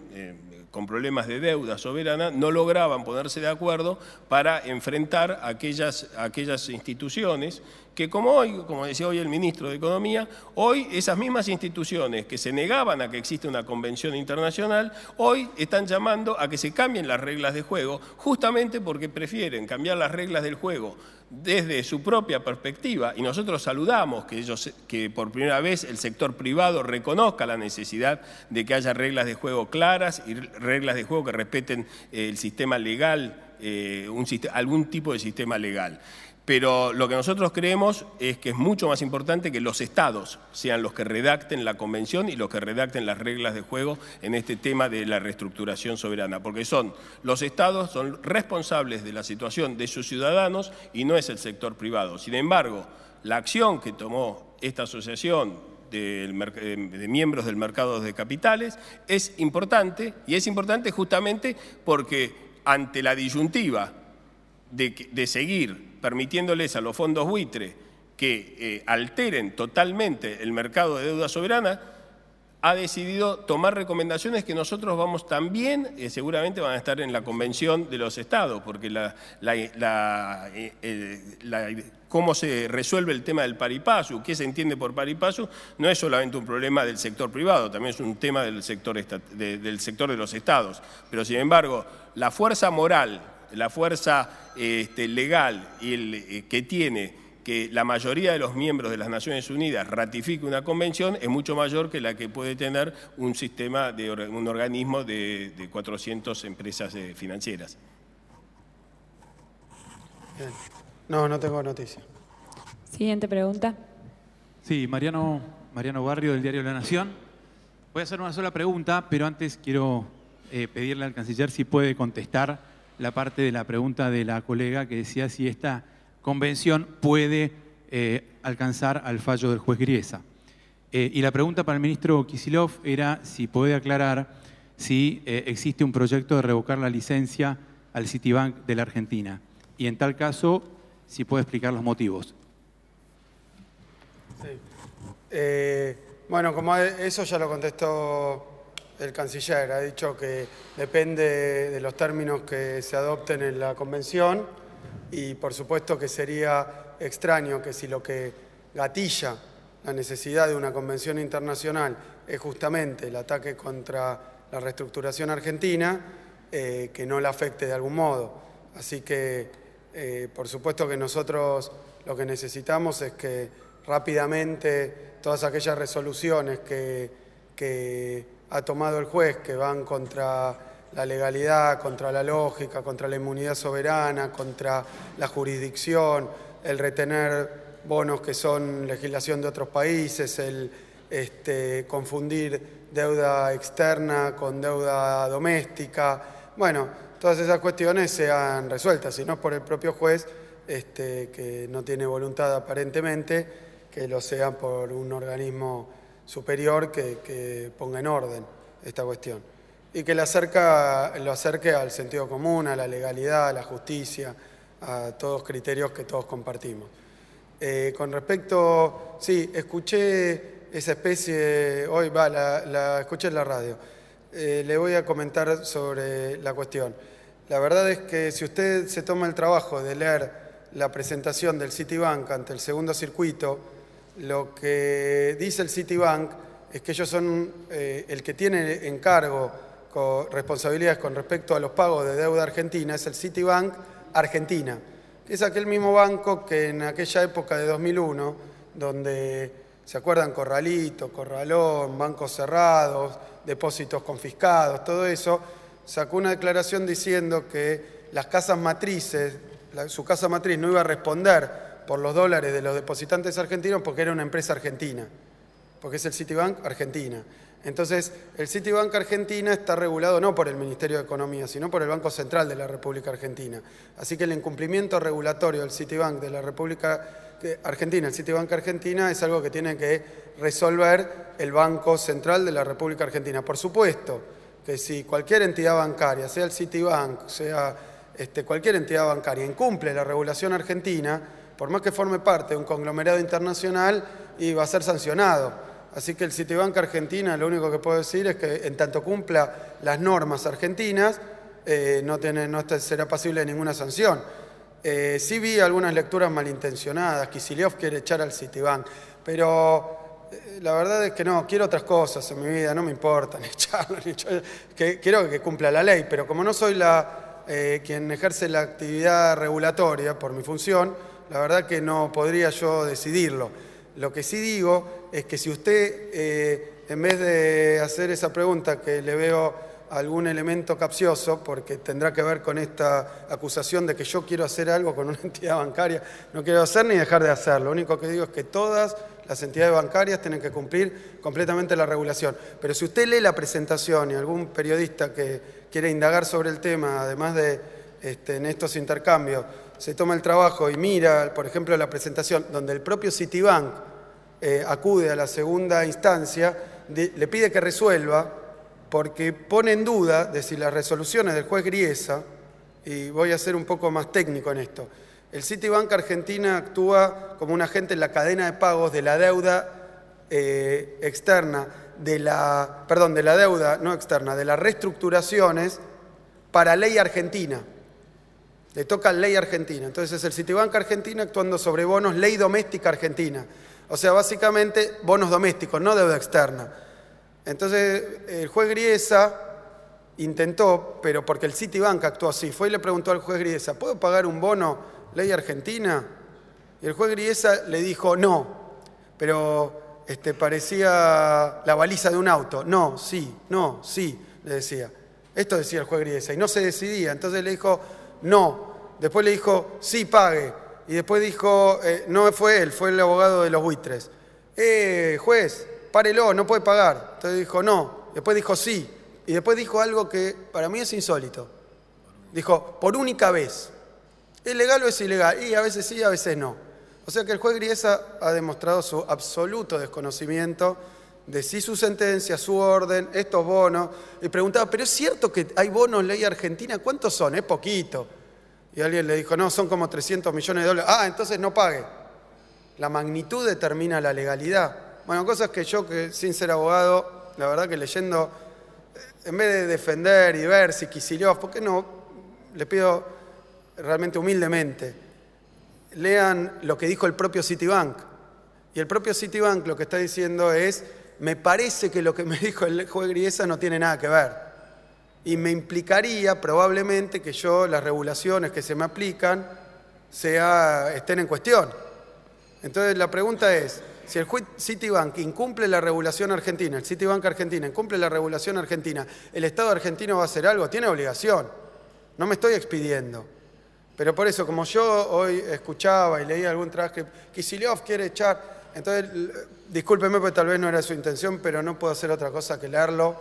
con problemas de deuda soberana, no lograban ponerse de acuerdo para enfrentar aquellas, aquellas instituciones que como hoy, como decía hoy el ministro de Economía, hoy esas mismas instituciones que se negaban a que exista una convención internacional, hoy están llamando a que se cambien las reglas de juego, justamente porque prefieren cambiar las reglas del juego desde su propia perspectiva, y nosotros saludamos que, ellos, que por primera vez el sector privado reconozca la necesidad de que haya reglas de juego claras y reglas de juego que respeten el sistema legal, eh, un, algún tipo de sistema legal. Pero lo que nosotros creemos es que es mucho más importante que los estados sean los que redacten la convención y los que redacten las reglas de juego en este tema de la reestructuración soberana, porque son los estados son responsables de la situación de sus ciudadanos y no es el sector privado. Sin embargo, la acción que tomó esta asociación eh, de, miembros del mercado de capitales es importante y es importante justamente porque ante la disyuntiva de, seguir permitiéndoles a los fondos buitre que eh, alteren totalmente el mercado de deuda soberana, ha decidido tomar recomendaciones que nosotros vamos también, eh, seguramente van a estar en la convención de los estados, porque la, eh, la, cómo se resuelve el tema del paripasu, qué se entiende por paripasu, no es solamente un problema del sector privado, también es un tema del sector, del sector de los estados. Pero sin embargo, la fuerza moral la fuerza este, legal eh, que tiene que la mayoría de los miembros de las Naciones Unidas ratifique una convención es mucho mayor que la que puede tener un sistema de un organismo de, 400 empresas eh, financieras. No, no tengo noticia. Siguiente pregunta. Sí, Mariano, Mariano Barrio del diario La Nación. Voy a hacer una sola pregunta, pero antes quiero eh, pedirle al canciller si puede contestar la parte de la pregunta de la colega que decía si esta convención puede eh, alcanzar al fallo del juez Griesa. Eh, y la pregunta para el ministro Kisilov era si puede aclarar si eh, existe un proyecto de revocar la licencia al Citibank de la Argentina. Y en tal caso, si puede explicar los motivos. bueno, como eso ya lo contestó el canciller ha dicho que depende de los términos que se adopten en la convención y por supuesto que sería extraño que si lo que gatilla la necesidad de una convención internacional es justamente el ataque contra la reestructuración argentina, eh, que no la afecte de algún modo. Así que eh, por supuesto que nosotros lo que necesitamos es que rápidamente todas aquellas resoluciones que ha tomado el juez, que van contra la legalidad, contra la lógica, contra la inmunidad soberana, contra la jurisdicción, el retener bonos que son legislación de otros países, el este, confundir deuda externa con deuda doméstica. Bueno, todas esas cuestiones se han resuelto, si no por el propio juez, este, que no tiene voluntad aparentemente, que lo sea por un organismo superior que, ponga en orden esta cuestión y que lo acerque al sentido común, a la legalidad, a la justicia, a todos criterios que todos compartimos. Eh, con respecto, sí, escuché esa especie, hoy va, la, escuché en la radio, eh, le voy a comentar sobre la cuestión. La verdad es que si usted se toma el trabajo de leer la presentación del Citibank ante el segundo circuito, lo que dice el Citibank es que ellos son eh, el que tiene en cargo responsabilidades con respecto a los pagos de deuda argentina, es el Citibank Argentina, que es aquel mismo banco que en aquella época de 2001, donde se acuerdan Corralito, Corralón, bancos cerrados, depósitos confiscados, todo eso, sacó una declaración diciendo que las casas matrices, su casa matriz no iba a responder por los dólares de los depositantes argentinos porque era una empresa argentina, porque es el Citibank Argentina. Entonces, el Citibank Argentina está regulado no por el Ministerio de Economía, sino por el Banco Central de la República Argentina. Así que el incumplimiento regulatorio del Citibank de la República Argentina, el Citibank Argentina, es algo que tiene que resolver el Banco Central de la República Argentina. Por supuesto que si cualquier entidad bancaria, sea el Citibank, sea este, cualquier entidad bancaria, incumple la regulación argentina, por más que forme parte de un conglomerado internacional, y va a ser sancionado. Así que el Citibank Argentina, lo único que puedo decir es que en tanto cumpla las normas argentinas, eh, no, será pasible ninguna sanción. Eh, sí vi algunas lecturas malintencionadas, Kisilov quiere echar al Citibank, pero eh, la verdad es que no, quiero otras cosas en mi vida, no me importan echarlo, quiero que cumpla la ley, pero como no soy quien ejerce la actividad regulatoria por mi función, la verdad que no podría yo decidirlo. Lo que sí digo es que si usted, eh, en vez de hacer esa pregunta que le veo algún elemento capcioso, porque tendrá que ver con esta acusación de que yo quiero hacer algo con una entidad bancaria, no quiero hacer ni dejar de hacer. Lo único que digo es que todas las entidades bancarias tienen que cumplir completamente la regulación. Pero si usted lee la presentación y algún periodista que quiere indagar sobre el tema, además de este, en estos intercambios, se toma el trabajo y mira, por ejemplo, la presentación donde el propio Citibank eh, acude a la segunda instancia, le pide que resuelva porque pone en duda de si las resoluciones del juez Griesa, y voy a ser un poco más técnico en esto, el Citibank Argentina actúa como un agente en la cadena de pagos de la deuda eh, externa, de la, perdón, de la deuda no externa, de las reestructuraciones para ley argentina. Le toca ley argentina. Entonces es el Citibank Argentina actuando sobre bonos, ley doméstica argentina. O sea, básicamente bonos domésticos, no deuda externa. Entonces el juez Griesa intentó, pero porque el Citibank actuó así, fue y le preguntó al juez Griesa, ¿puedo pagar un bono ley argentina? Y el juez Griesa le dijo, no, pero este, parecía la baliza de un auto. No, sí, no, sí, le decía. Esto decía el juez Griesa y no se decidía. Entonces le dijo, no. Después le dijo, sí, pague. Y después dijo, eh, no fue él, fue el abogado de los buitres. Eh, juez, párelo, no puede pagar. Entonces dijo, no. Después dijo, sí. Y después dijo algo que para mí es insólito. Dijo, por única vez. ¿Es legal o es ilegal? Y a veces sí, a veces no. O sea que el juez Griesa ha demostrado su absoluto desconocimiento Decí su sentencia, su orden, estos bonos, y preguntaba, pero es cierto que hay bonos ley argentina, ¿cuántos son? Es poquito. Y alguien le dijo, no, son como 300 millones de dólares. Ah, entonces no pague. La magnitud determina la legalidad. Bueno, cosas que yo, que sin ser abogado, la verdad que leyendo, eh, en vez de defender y ver si Kicillof, ¿por qué no? Le pido realmente humildemente, lean lo que dijo el propio Citibank. Y el propio Citibank lo que está diciendo es, me parece que lo que me dijo el juez Griesa no tiene nada que ver. Y me implicaría probablemente que yo, las regulaciones que se me aplican, sea, estén en cuestión. Entonces la pregunta es, si el Citibank incumple la regulación argentina, el Citibank argentina incumple la regulación argentina, ¿el Estado argentino va a hacer algo? Tiene obligación. No me estoy expidiendo. Pero por eso, como yo hoy escuchaba y leía algún traje, Kisilov quiere echar, entonces discúlpeme, porque tal vez no era su intención, pero no puedo hacer otra cosa que leerlo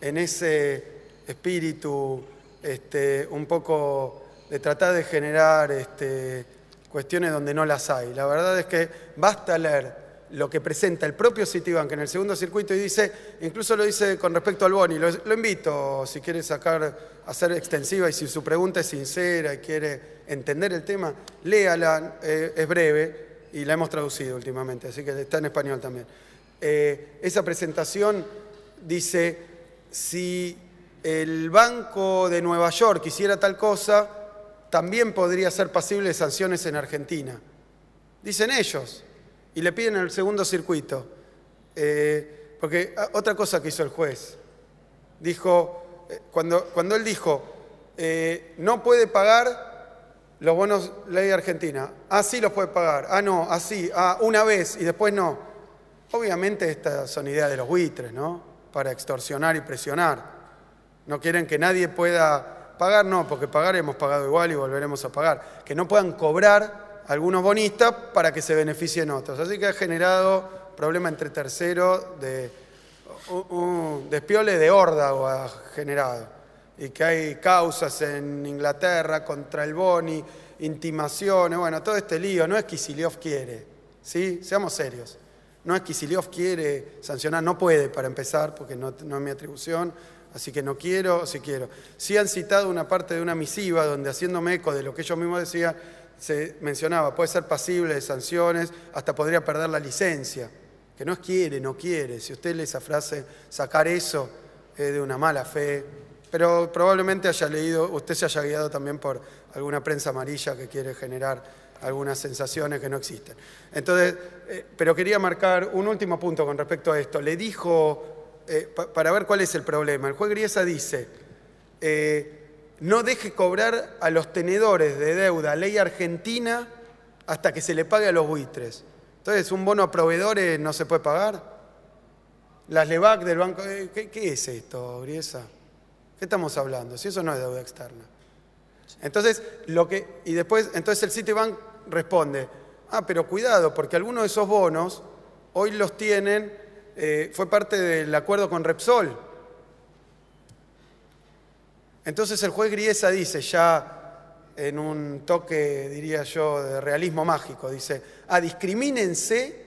en ese espíritu este, un poco de tratar de generar este, cuestiones donde no las hay. La verdad es que basta leer lo que presenta el propio Citibank en el segundo circuito y dice, incluso lo dice con respecto al Boni, lo, lo invito si quiere sacar, hacer extensiva y si su pregunta es sincera y quiere entender el tema, léala, eh, es breve, y la hemos traducido últimamente, así que está en español también. Eh, esa presentación dice, si el Banco de Nueva York hiciera tal cosa, también podría ser pasible sanciones en Argentina. Dicen ellos, y le piden el segundo circuito. Eh, porque ah, otra cosa que hizo el juez, dijo, eh, cuando, cuando él dijo, no puede pagar los bonos ley argentina, así ah, los puede pagar, ah, no, así, ah, ah, una vez y después no. Obviamente estas son ideas de los buitres, ¿no? Para extorsionar y presionar. No quieren que nadie pueda pagar, no, porque pagar hemos pagado igual y volveremos a pagar. Que no puedan cobrar algunos bonistas para que se beneficien otros. Así que ha generado problema entre terceros de... un despiole de horda ha generado y que hay causas en Inglaterra contra el Boni, intimaciones, bueno, todo este lío, no es que Isiliov quiere, ¿sí? Seamos serios. No es que Siliov quiere sancionar, no puede para empezar, porque no, es mi atribución, así que no quiero, si quiero. Sí han citado una parte de una misiva donde haciéndome eco de lo que yo mismo decía, se mencionaba, puede ser pasible de sanciones, hasta podría perder la licencia, que no es quiere, no quiere. Si usted lee esa frase, sacar eso es de una mala fe, pero probablemente haya leído, usted se haya guiado también por alguna prensa amarilla que quiere generar algunas sensaciones que no existen. Entonces, eh, pero quería marcar un último punto con respecto a esto. Le dijo, eh, para ver cuál es el problema, el juez Griesa dice, eh, no deje cobrar a los tenedores de deuda ley argentina hasta que se le pague a los buitres. Entonces, ¿un bono a proveedores no se puede pagar? ¿Las LEVAC del banco? qué es esto, Griesa? ¿Qué estamos hablando? Si eso no es deuda externa. Entonces, lo que, y después, entonces el Citibank responde, ah, pero cuidado, porque algunos de esos bonos hoy los tienen, eh, fue parte del acuerdo con Repsol. Entonces el juez Griesa dice, ya en un toque, diría yo, de realismo mágico, dice, ah, discrimínense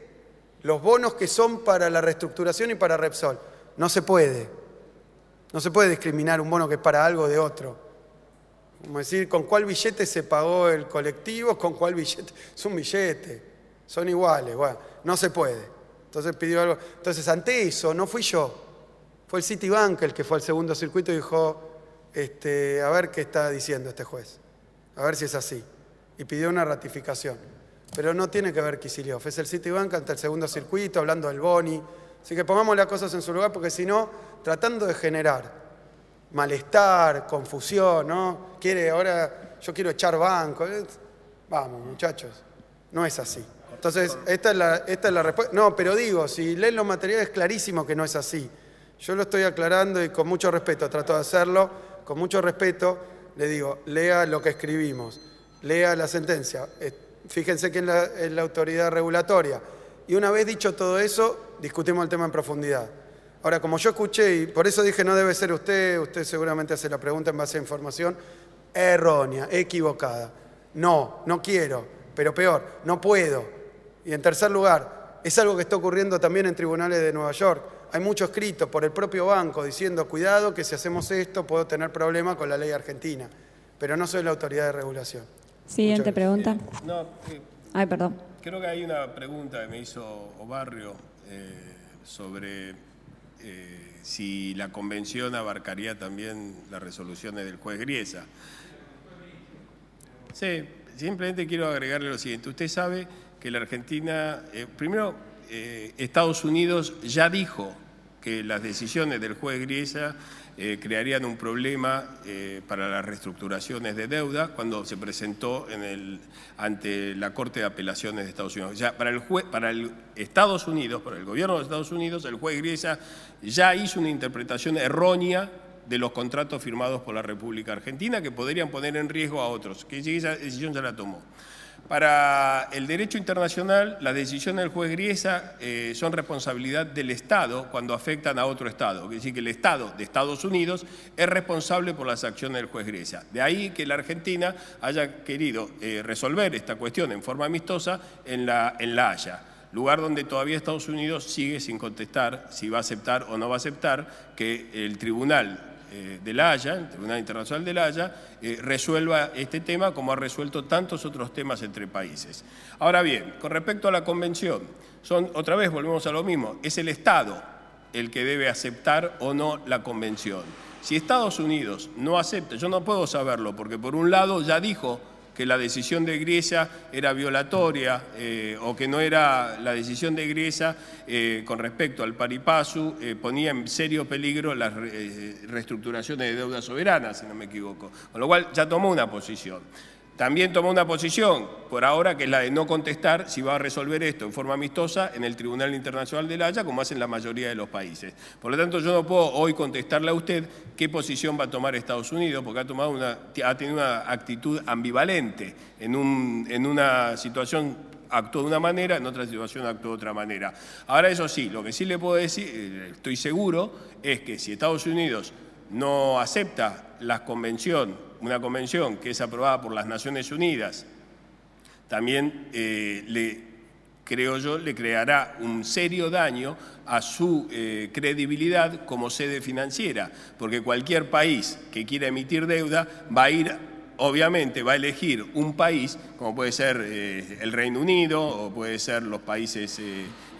los bonos que son para la reestructuración y para Repsol. No se puede. No se puede discriminar un bono que es para algo de otro. Como decir, ¿con cuál billete se pagó el colectivo? ¿Con cuál billete? Es un billete. Son iguales. Bueno, no se puede. Entonces pidió algo. Entonces, ante eso, no fui yo. Fue el Citibank el que fue al segundo circuito y dijo, este, a ver qué está diciendo este juez. A ver si es así. Y pidió una ratificación. Pero no tiene que ver Kisilov. Es el Citibank ante el segundo circuito, hablando del Boni. Así que pongamos las cosas en su lugar porque si no, tratando de generar malestar, confusión, ¿no? Quiere ahora, yo quiero echar banco. Vamos, muchachos, no es así. Entonces, esta es la, esta es la respuesta. No, pero digo, si leen los materiales, es clarísimo que no es así. Yo lo estoy aclarando y con mucho respeto, trato de hacerlo, con mucho respeto, le digo, lea lo que escribimos, lea la sentencia, eh, fíjense que es la autoridad regulatoria. Y una vez dicho todo eso, discutimos el tema en profundidad. Ahora, como yo escuché, y por eso dije no debe ser usted, usted seguramente hace la pregunta en base a información errónea, equivocada. No, no quiero, pero peor, no puedo. Y en tercer lugar, es algo que está ocurriendo también en tribunales de Nueva York. Hay mucho escrito por el propio banco diciendo, cuidado que si hacemos esto puedo tener problemas con la ley argentina, pero no soy la autoridad de regulación. Siguiente pregunta. Eh, no, eh, Ay, perdón. Creo que hay una pregunta que me hizo Obarrio eh, sobre eh, si la convención abarcaría también las resoluciones del juez Griesa. Sí, simplemente quiero agregarle lo siguiente. Usted sabe que la Argentina, eh, primero, eh, Estados Unidos ya dijo que las decisiones del juez Griesa eh, crearían un problema eh, para las reestructuraciones de deuda cuando se presentó ante la Corte de Apelaciones de Estados Unidos. Ya para el para Estados Unidos, para el gobierno de Estados Unidos, el juez Griesa ya hizo una interpretación errónea de los contratos firmados por la República Argentina que podrían poner en riesgo a otros. Que esa decisión ya la tomó. Para el derecho internacional, las decisiones del juez Griesa eh, son responsabilidad del Estado cuando afectan a otro Estado. Es decir, que el Estado de Estados Unidos es responsable por las acciones del juez Griesa. De ahí que la Argentina haya querido eh, resolver esta cuestión en forma amistosa en la, en la Haya lugar donde todavía Estados Unidos sigue sin contestar si va a aceptar o no va a aceptar que el tribunal eh, Haya, el Tribunal Internacional de La Haya, eh, resuelva este tema como ha resuelto tantos otros temas entre países. Ahora bien, con respecto a la convención, son, otra vez volvemos a lo mismo, es el Estado el que debe aceptar o no la convención. Si Estados Unidos no acepta, yo no puedo saberlo, porque por un lado ya dijo que la decisión de Griesa era violatoria eh, o que no era la decisión de Griesa eh, con respecto al Paripasu eh, ponía en serio peligro las reestructuraciones de deuda soberana, si no me equivoco. Con lo cual ya tomó una posición. También tomó una posición, por ahora, que es la de no contestar si va a resolver esto en forma amistosa en el Tribunal Internacional de la Haya, como hacen la mayoría de los países. Por lo tanto, yo no puedo hoy contestarle a usted qué posición va a tomar Estados Unidos, porque ha, tomado tenido una actitud ambivalente. En, un, en una situación actuó de una manera, en otra situación actuó de otra manera. Ahora, eso sí, lo que sí le puedo decir, eh, estoy seguro, es que si Estados Unidos no acepta la convención una convención que es aprobada por las Naciones Unidas, también eh, le, creo yo, le creará un serio daño a su eh, credibilidad como sede financiera, porque cualquier país que quiera emitir deuda va a ir, obviamente, va a elegir un país, como puede ser eh, el Reino Unido, o puede ser los países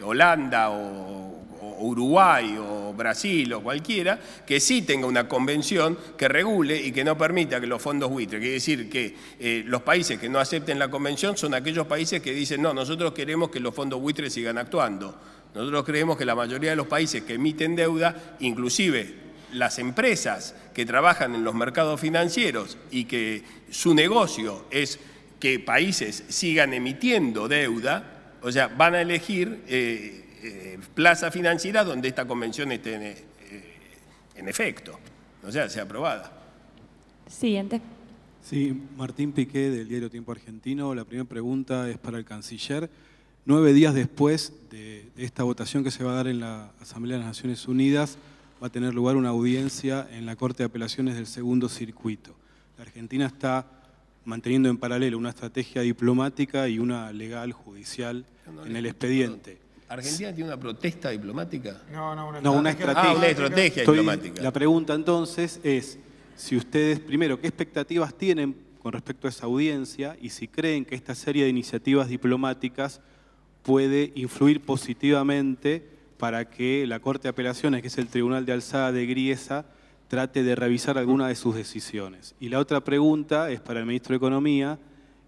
Holanda o Uruguay o Brasil o cualquiera, que sí tenga una convención que regule y que no permita que los fondos buitre. Quiere decir que eh, los países que no acepten la convención son aquellos países que dicen, no, nosotros queremos que los fondos buitres sigan actuando. Nosotros creemos que la mayoría de los países que emiten deuda, inclusive las empresas que trabajan en los mercados financieros y que su negocio es que países sigan emitiendo deuda, o sea, van a elegir eh, eh, plaza financiera donde esta convención esté en, eh, en efecto, o sea, sea aprobada. Siguiente. Sí, Martín Piqué del diario Tiempo Argentino. La primera pregunta es para el canciller. Nueve días después de esta votación que se va a dar en la Asamblea de las Naciones Unidas, va a tener lugar una audiencia en la Corte de Apelaciones del Segundo Circuito. La Argentina está manteniendo en paralelo una estrategia diplomática y una legal judicial en el expediente. ¿Argentina tiene una protesta diplomática? No, no, una, estrategia. Ah, diplomática. La pregunta entonces es, si ustedes, primero, ¿qué expectativas tienen con respecto a esa audiencia y si creen que esta serie de iniciativas diplomáticas puede influir positivamente para que la Corte de Apelaciones, que es el Tribunal de Alzada de Griesa, trate de revisar alguna de sus decisiones? Y la otra pregunta es para el Ministro de Economía,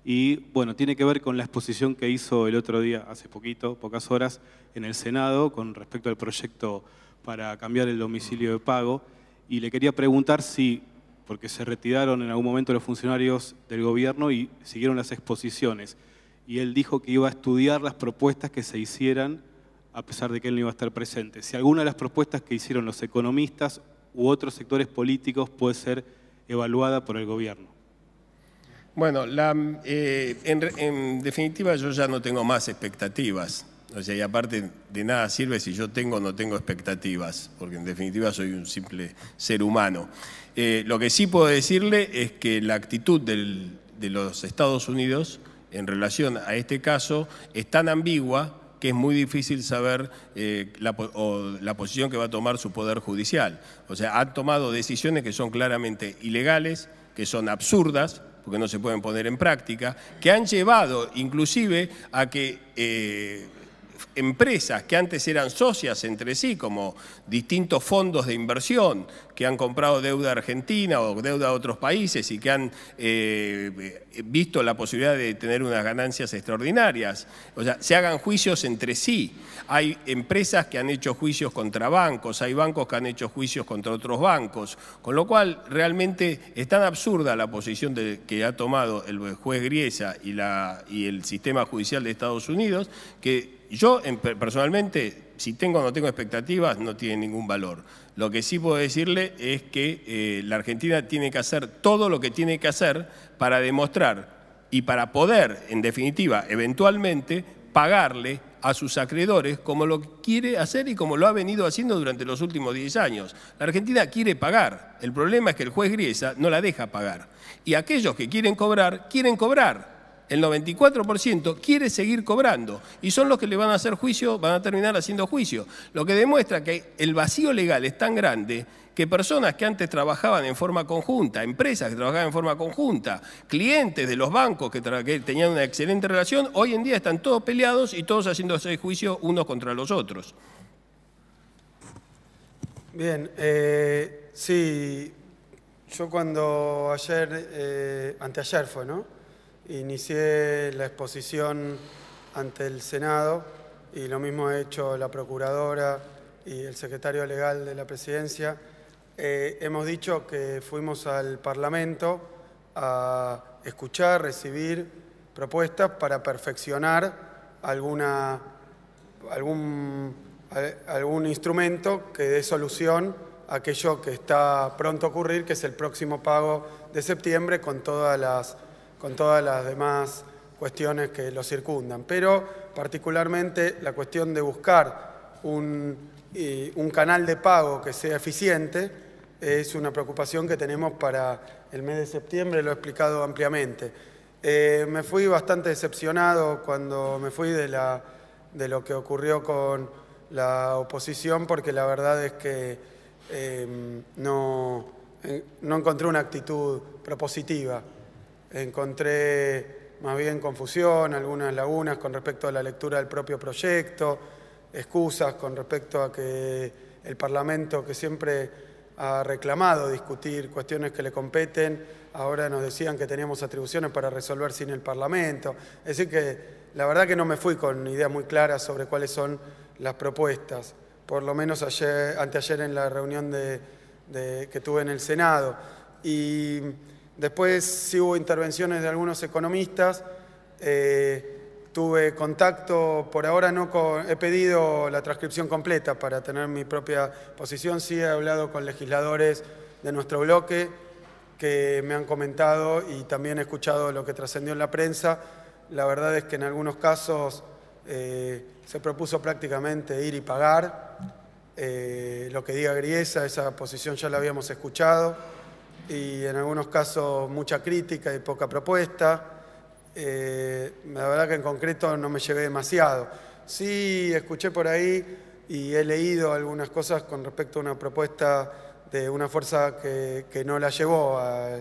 y bueno, tiene que ver con la exposición que hizo el otro día, hace poquito, pocas horas, en el Senado con respecto al proyecto para cambiar el domicilio de pago. Y le quería preguntar si, porque se retiraron en algún momento los funcionarios del gobierno y siguieron las exposiciones. Y él dijo que iba a estudiar las propuestas que se hicieran a pesar de que él no iba a estar presente. Si alguna de las propuestas que hicieron los economistas u otros sectores políticos puede ser evaluada por el gobierno. Bueno, la, eh, en, definitiva yo ya no tengo más expectativas. O sea, y aparte de nada sirve si yo tengo o no tengo expectativas, porque en definitiva soy un simple ser humano. Eh, lo que sí puedo decirle es que la actitud de los Estados Unidos en relación a este caso es tan ambigua que es muy difícil saber eh, la, la, posición que va a tomar su poder judicial. O sea, han tomado decisiones que son claramente ilegales, que son absurdas, porque no se pueden poner en práctica, que han llevado inclusive a que eh, empresas que antes eran socias entre sí, como distintos fondos de inversión que han comprado deuda argentina o deuda de otros países y que han eh, visto la posibilidad de tener unas ganancias extraordinarias. O sea, se hagan juicios entre sí. Hay empresas que han hecho juicios contra bancos, hay bancos que han hecho juicios contra otros bancos, con lo cual realmente es tan absurda la posición que ha tomado el juez Griesa y el sistema judicial de Estados Unidos que yo personalmente, si tengo o no tengo expectativas, no tiene ningún valor. Lo que sí puedo decirle es que eh, la Argentina tiene que hacer todo lo que tiene que hacer para demostrar y para poder, en definitiva, eventualmente, pagarle a sus acreedores como lo quiere hacer y como lo ha venido haciendo durante los últimos 10 años. La Argentina quiere pagar, el problema es que el juez Griesa no la deja pagar. Y aquellos que quieren cobrar, quieren cobrar el 94% quiere seguir cobrando y son los que le van a hacer juicio, van a terminar haciendo juicio. Lo que demuestra que el vacío legal es tan grande que personas que antes trabajaban en forma conjunta, empresas que trabajaban en forma conjunta, clientes de los bancos que, tenían una excelente relación, hoy en día están todos peleados y todos haciéndose juicio unos contra los otros. Bien, eh, sí, yo cuando ayer, eh, anteayer fue, ¿no? Inicié la exposición ante el Senado y lo mismo ha hecho la Procuradora y el Secretario Legal de la Presidencia. Eh, hemos dicho que fuimos al Parlamento a escuchar, recibir propuestas para perfeccionar alguna, algún, algún instrumento que dé solución a aquello que está pronto a ocurrir, que es el próximo pago de septiembre con todas las con todas las demás cuestiones que lo circundan. Pero particularmente la cuestión de buscar un, eh, un canal de pago que sea eficiente es una preocupación que tenemos para el mes de septiembre, lo he explicado ampliamente. Eh, me fui bastante decepcionado cuando me fui de, lo que ocurrió con la oposición porque la verdad es que eh, no encontré una actitud propositiva encontré más bien confusión, algunas lagunas con respecto a la lectura del propio proyecto, excusas con respecto a que el Parlamento, que siempre ha reclamado discutir cuestiones que le competen, ahora nos decían que teníamos atribuciones para resolver sin el Parlamento. Es decir, que la verdad que no me fui con ideas muy claras sobre cuáles son las propuestas, por lo menos ayer, anteayer en la reunión de, que tuve en el Senado. Y Después sí hubo intervenciones de algunos economistas. Eh, tuve contacto, por ahora no he pedido la transcripción completa para tener mi propia posición. Sí he hablado con legisladores de nuestro bloque que me han comentado y también he escuchado lo que trascendió en la prensa. La verdad es que en algunos casos eh, se propuso prácticamente ir y pagar. Eh, lo que diga Griesa, esa posición ya la habíamos escuchado y en algunos casos mucha crítica y poca propuesta. Eh, la verdad que en concreto no me llevé demasiado. Sí, escuché por ahí y he leído algunas cosas con respecto a una propuesta de una fuerza que, no la llevó a,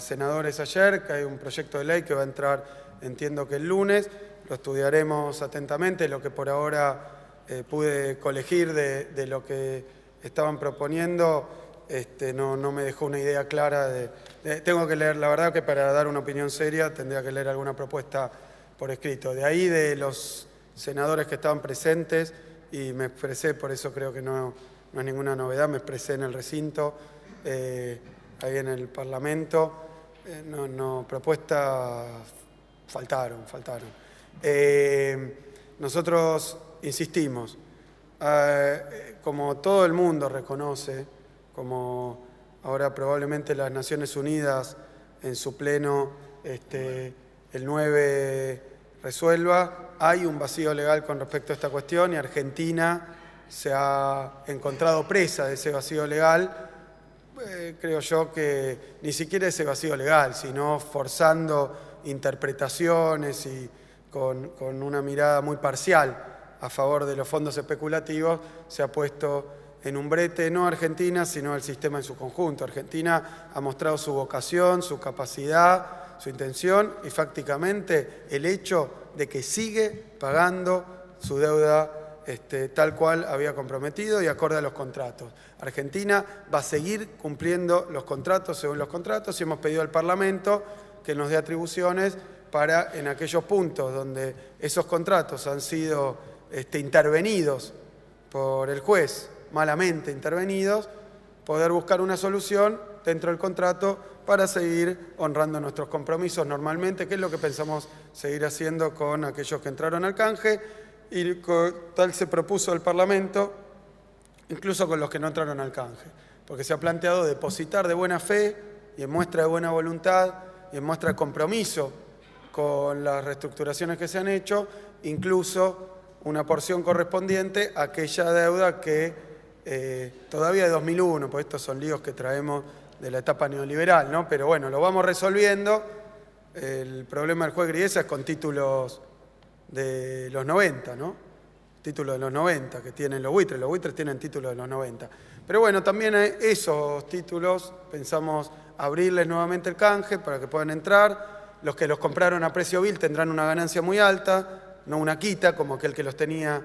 senadores ayer, que hay un proyecto de ley que va a entrar, entiendo que el lunes, lo estudiaremos atentamente, lo que por ahora eh, pude colegir de lo que estaban proponiendo este, no, me dejó una idea clara de, Tengo que leer, la verdad que para dar una opinión seria tendría que leer alguna propuesta por escrito. De ahí de los senadores que estaban presentes y me expresé, por eso creo que no, no es ninguna novedad, me expresé en el recinto, eh, ahí en el Parlamento. Eh, no, propuestas faltaron, faltaron. Eh, nosotros insistimos, como todo el mundo reconoce, como ahora probablemente las Naciones Unidas en su pleno este, el 9 resuelva, hay un vacío legal con respecto a esta cuestión y Argentina se ha encontrado presa de ese vacío legal. Eh, creo yo que ni siquiera ese vacío legal, sino forzando interpretaciones y con, con una mirada muy parcial a favor de los fondos especulativos, se ha puesto en un brete no Argentina, sino el sistema en su conjunto. Argentina ha mostrado su vocación, su capacidad, su intención y fácticamente el hecho de que sigue pagando su deuda este, tal cual había comprometido y acorde a los contratos. Argentina va a seguir cumpliendo los contratos según los contratos y hemos pedido al Parlamento que nos dé atribuciones para en aquellos puntos donde esos contratos han sido este, intervenidos por el juez malamente intervenidos, poder buscar una solución dentro del contrato para seguir honrando nuestros compromisos normalmente, que es lo que pensamos seguir haciendo con aquellos que entraron al canje, y tal se propuso el Parlamento, incluso con los que no entraron al canje, porque se ha planteado depositar de buena fe y en muestra de buena voluntad y en muestra de compromiso con las reestructuraciones que se han hecho, incluso una porción correspondiente a aquella deuda que eh, todavía de 2001, pues estos son líos que traemos de la etapa neoliberal, ¿no? Pero bueno, lo vamos resolviendo. El problema del juez Griesa es con títulos de los 90, ¿no? Títulos de los 90 que tienen los buitres, los buitres tienen títulos de los 90. Pero bueno, también esos títulos pensamos abrirles nuevamente el canje para que puedan entrar. Los que los compraron a precio vil tendrán una ganancia muy alta, no una quita como aquel que los tenía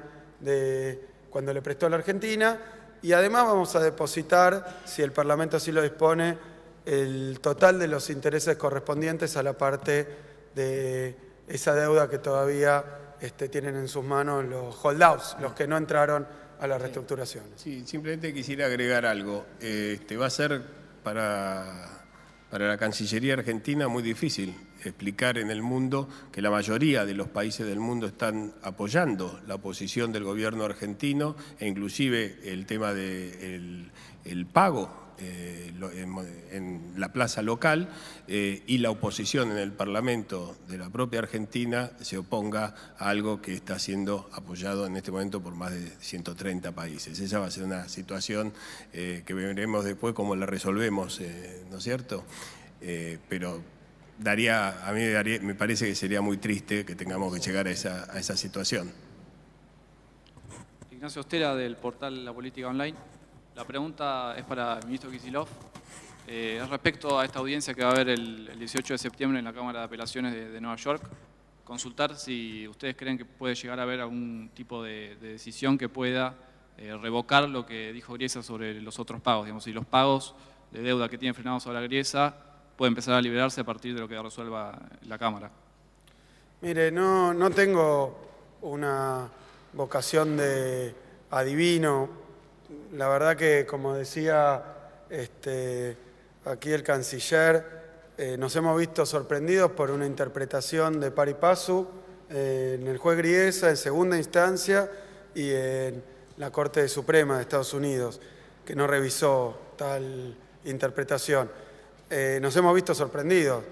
cuando le prestó a la Argentina y además vamos a depositar, si el Parlamento así lo dispone, el total de los intereses correspondientes a la parte de esa deuda que todavía este, tienen en sus manos los holdouts, los que no entraron a la reestructuración. Sí, simplemente quisiera agregar algo. Este, va a ser para para la Cancillería Argentina muy difícil explicar en el mundo que la mayoría de los países del mundo están apoyando la posición del gobierno argentino e inclusive el tema del pago eh, en, la plaza local eh, y la oposición en el Parlamento de la propia Argentina se oponga a algo que está siendo apoyado en este momento por más de 130 países. Esa va a ser una situación eh, que veremos después cómo la resolvemos, ¿no es cierto? pero daría, a mí me parece que sería muy triste que tengamos que llegar a esa, a esa situación. Ignacio Ostera del portal La Política Online. La pregunta es para el ministro Kisilov. Eh, respecto a esta audiencia que va a haber el, 18 de septiembre en la Cámara de Apelaciones de, Nueva York, consultar si ustedes creen que puede llegar a haber algún tipo de, decisión que pueda eh, revocar lo que dijo Griesa sobre los otros pagos. Digamos, si los pagos de deuda que tiene frenados la Griesa pueden empezar a liberarse a partir de lo que resuelva la Cámara. Mire, no, no tengo una vocación de adivino la verdad que, como decía este, aquí el canciller, eh, nos hemos visto sorprendidos por una interpretación de Paripasu eh, en el juez Griesa, en segunda instancia, y en la Corte Suprema de Estados Unidos, que no revisó tal interpretación. Eh, nos hemos visto sorprendidos,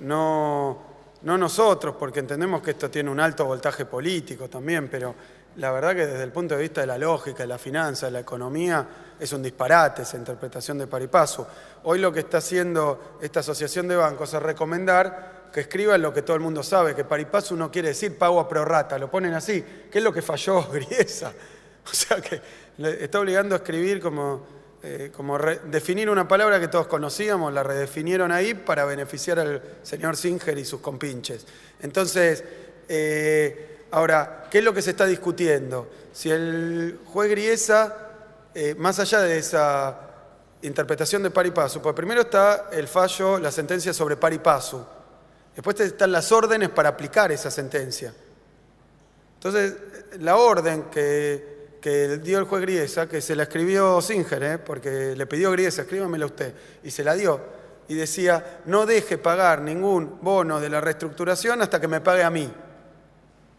no, no nosotros, porque entendemos que esto tiene un alto voltaje político también, pero la verdad que desde el punto de vista de la lógica, de la finanza, de la economía, es un disparate esa interpretación de paripaso. Hoy lo que está haciendo esta asociación de bancos es recomendar que escriban lo que todo el mundo sabe, que paripaso no quiere decir pago a prorrata, lo ponen así, qué es lo que falló Griesa. O sea que está obligando a escribir como, eh, como definir una palabra que todos conocíamos, la redefinieron ahí para beneficiar al señor Singer y sus compinches. Entonces, eh, Ahora, ¿qué es lo que se está discutiendo? Si el juez Griesa, eh, más allá de esa interpretación de par y paso, pues primero está el fallo, la sentencia sobre par y paso. Después están las órdenes para aplicar esa sentencia. Entonces, la orden que, dio el juez Griesa, que se la escribió Singer, ¿eh? porque le pidió a Griesa, escríbamela usted, y se la dio, y decía, no deje pagar ningún bono de la reestructuración hasta que me pague a mí.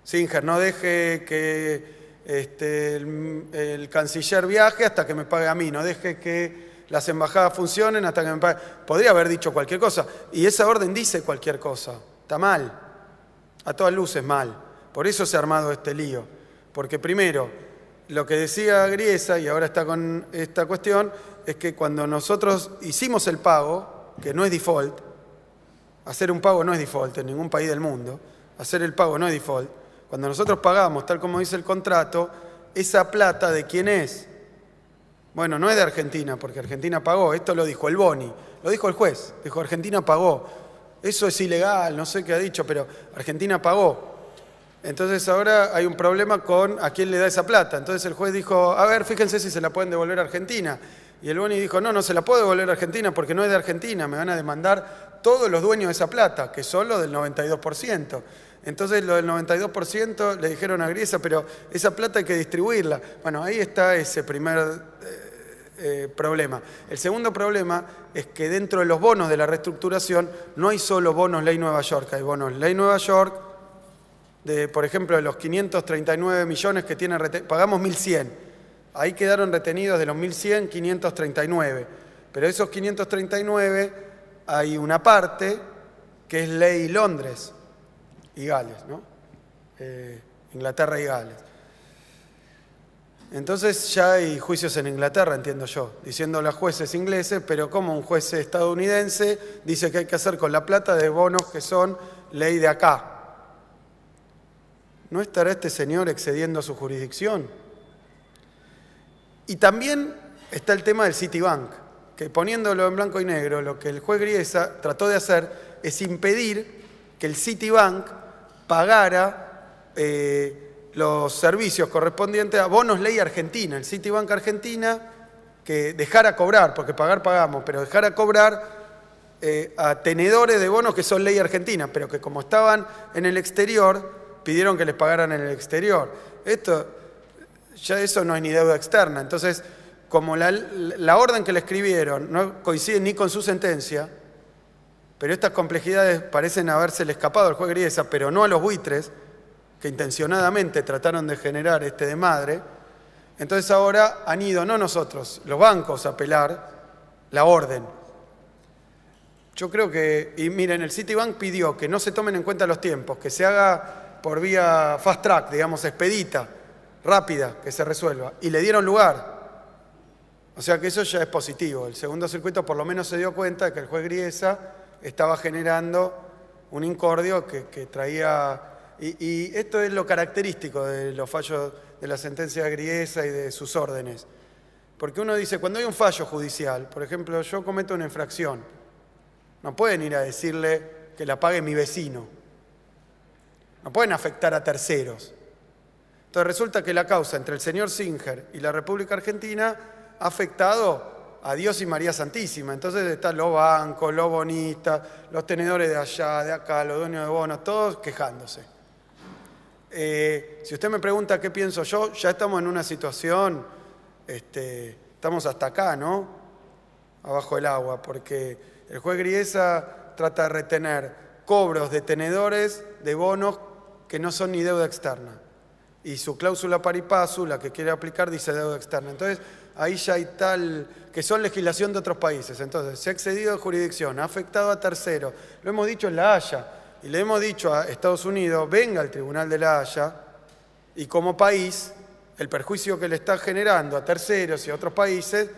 Singer, no deje que este, el, canciller viaje hasta que me pague a mí, no deje que las embajadas funcionen hasta que me pague. Podría haber dicho cualquier cosa. Y esa orden dice cualquier cosa. Está mal. A todas luces mal. Por eso se ha armado este lío. Porque primero, lo que decía Griesa, y ahora está con esta cuestión, es que cuando nosotros hicimos el pago, que no es default, hacer un pago no es default en ningún país del mundo, hacer el pago no es default, cuando nosotros pagamos, tal como dice el contrato, esa plata de quién es? Bueno, no es de Argentina, porque Argentina pagó. Esto lo dijo el Boni, lo dijo el juez. Dijo, Argentina pagó. Eso es ilegal, no sé qué ha dicho, pero Argentina pagó. Entonces ahora hay un problema con a quién le da esa plata. Entonces el juez dijo, a ver, fíjense si se la pueden devolver a Argentina. Y el Boni dijo, no, no se la puede devolver a Argentina porque no es de Argentina, me van a demandar todos los dueños de esa plata, que son los del 92%. Entonces lo del 92% le dijeron a Griesa, pero esa plata hay que distribuirla. Bueno, ahí está ese primer eh, eh, problema. El segundo problema es que dentro de los bonos de la reestructuración no hay solo bonos Ley Nueva York, hay bonos Ley Nueva York, de, por ejemplo, de los 539 millones que tienen, pagamos 1.100, ahí quedaron retenidos de los 1.100, 539. Pero esos 539 hay una parte que es Ley Londres y Gales, ¿no? Eh, Inglaterra y Gales. Entonces ya hay juicios en Inglaterra, entiendo yo, diciendo los jueces ingleses, pero como un juez estadounidense dice que hay que hacer con la plata de bonos que son ley de acá. ¿No estará este señor excediendo su jurisdicción? Y también está el tema del Citibank, que poniéndolo en blanco y negro, lo que el juez Griesa trató de hacer es impedir que el Citibank pagara eh, los servicios correspondientes a bonos ley argentina, el Citibank Argentina, que dejara cobrar, porque pagar pagamos, pero dejara cobrar eh, a tenedores de bonos que son ley argentina, pero que como estaban en el exterior, pidieron que les pagaran en el exterior. Esto, ya eso no es ni deuda externa. Entonces, como la, la orden que le escribieron no coincide ni con su sentencia, pero estas complejidades parecen habérsele escapado al juez Griesa, pero no a los buitres, que intencionadamente trataron de generar este de madre. Entonces ahora han ido, no nosotros, los bancos a apelar la orden. Yo creo que, y miren, el Citibank pidió que no se tomen en cuenta los tiempos, que se haga por vía fast track, digamos, expedita, rápida, que se resuelva. Y le dieron lugar. O sea que eso ya es positivo. El segundo circuito por lo menos se dio cuenta de que el juez Griesa estaba generando un incordio que, traía... Y, y, esto es lo característico de los fallos de la sentencia de Griesa y de sus órdenes. Porque uno dice, cuando hay un fallo judicial, por ejemplo, yo cometo una infracción, no pueden ir a decirle que la pague mi vecino, no pueden afectar a terceros. Entonces resulta que la causa entre el señor Singer y la República Argentina ha afectado a Dios y María Santísima. Entonces están los bancos, los bonistas, los tenedores de allá, de acá, los dueños de bonos, todos quejándose. Eh, si usted me pregunta qué pienso yo, ya estamos en una situación, este, estamos hasta acá, ¿no? Abajo el agua, porque el juez Griesa trata de retener cobros de tenedores de bonos que no son ni deuda externa. Y su cláusula paripasu, la que quiere aplicar, dice deuda externa. Entonces, ahí ya hay tal, que son legislación de otros países. Entonces, se ha excedido de jurisdicción, ha afectado a terceros. Lo hemos dicho en La Haya y le hemos dicho a Estados Unidos, venga al Tribunal de La Haya y como país, el perjuicio que le está generando a terceros y a otros países,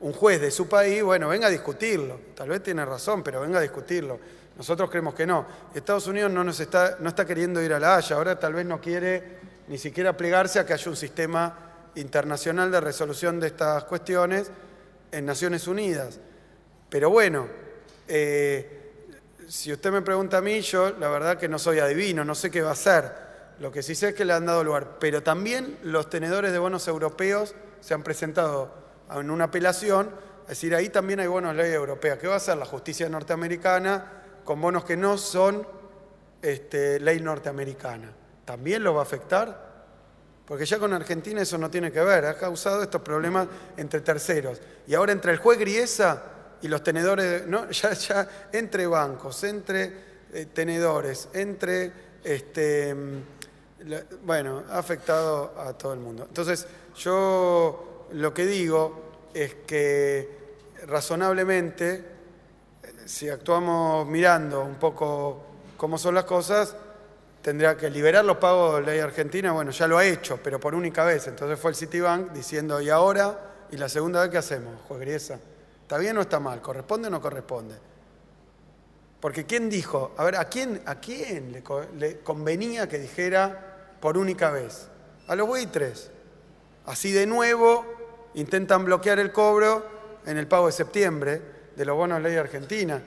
un juez de su país, bueno, venga a discutirlo. Tal vez tiene razón, pero venga a discutirlo. Nosotros creemos que no. Estados Unidos no, nos está, no está queriendo ir a la Haya, ahora tal vez no quiere ni siquiera plegarse a que haya un sistema internacional de resolución de estas cuestiones en Naciones Unidas. Pero bueno, eh, si usted me pregunta a mí, yo la verdad que no soy adivino, no sé qué va a ser. Lo que sí sé es que le han dado lugar. Pero también los tenedores de bonos europeos se han presentado en una apelación. Es decir, ahí también hay bonos ley europea. ¿Qué va a hacer la justicia norteamericana con bonos que no son este, ley norteamericana? ¿También lo va a afectar? Porque ya con Argentina eso no tiene que ver, ha causado estos problemas entre terceros. Y ahora entre el juez Griesa y los tenedores, ¿no? ya, ya entre bancos, entre eh, tenedores, entre, este, mm, bueno, ha afectado a todo el mundo. Entonces, yo lo que digo es que razonablemente, eh, si actuamos mirando un poco cómo son las cosas, tendría que liberar los pagos de ley argentina, bueno, ya lo ha hecho, pero por única vez. Entonces fue el Citibank diciendo, ¿y ahora? ¿Y la segunda vez qué hacemos, juez Griesa? ¿Está bien o está mal? ¿Corresponde o no corresponde? Porque ¿quién dijo? A ver, ¿a quién, a quién le, convenía que dijera por única vez? A los buitres. Así de nuevo intentan bloquear el cobro en el pago de septiembre de los bonos ley argentina.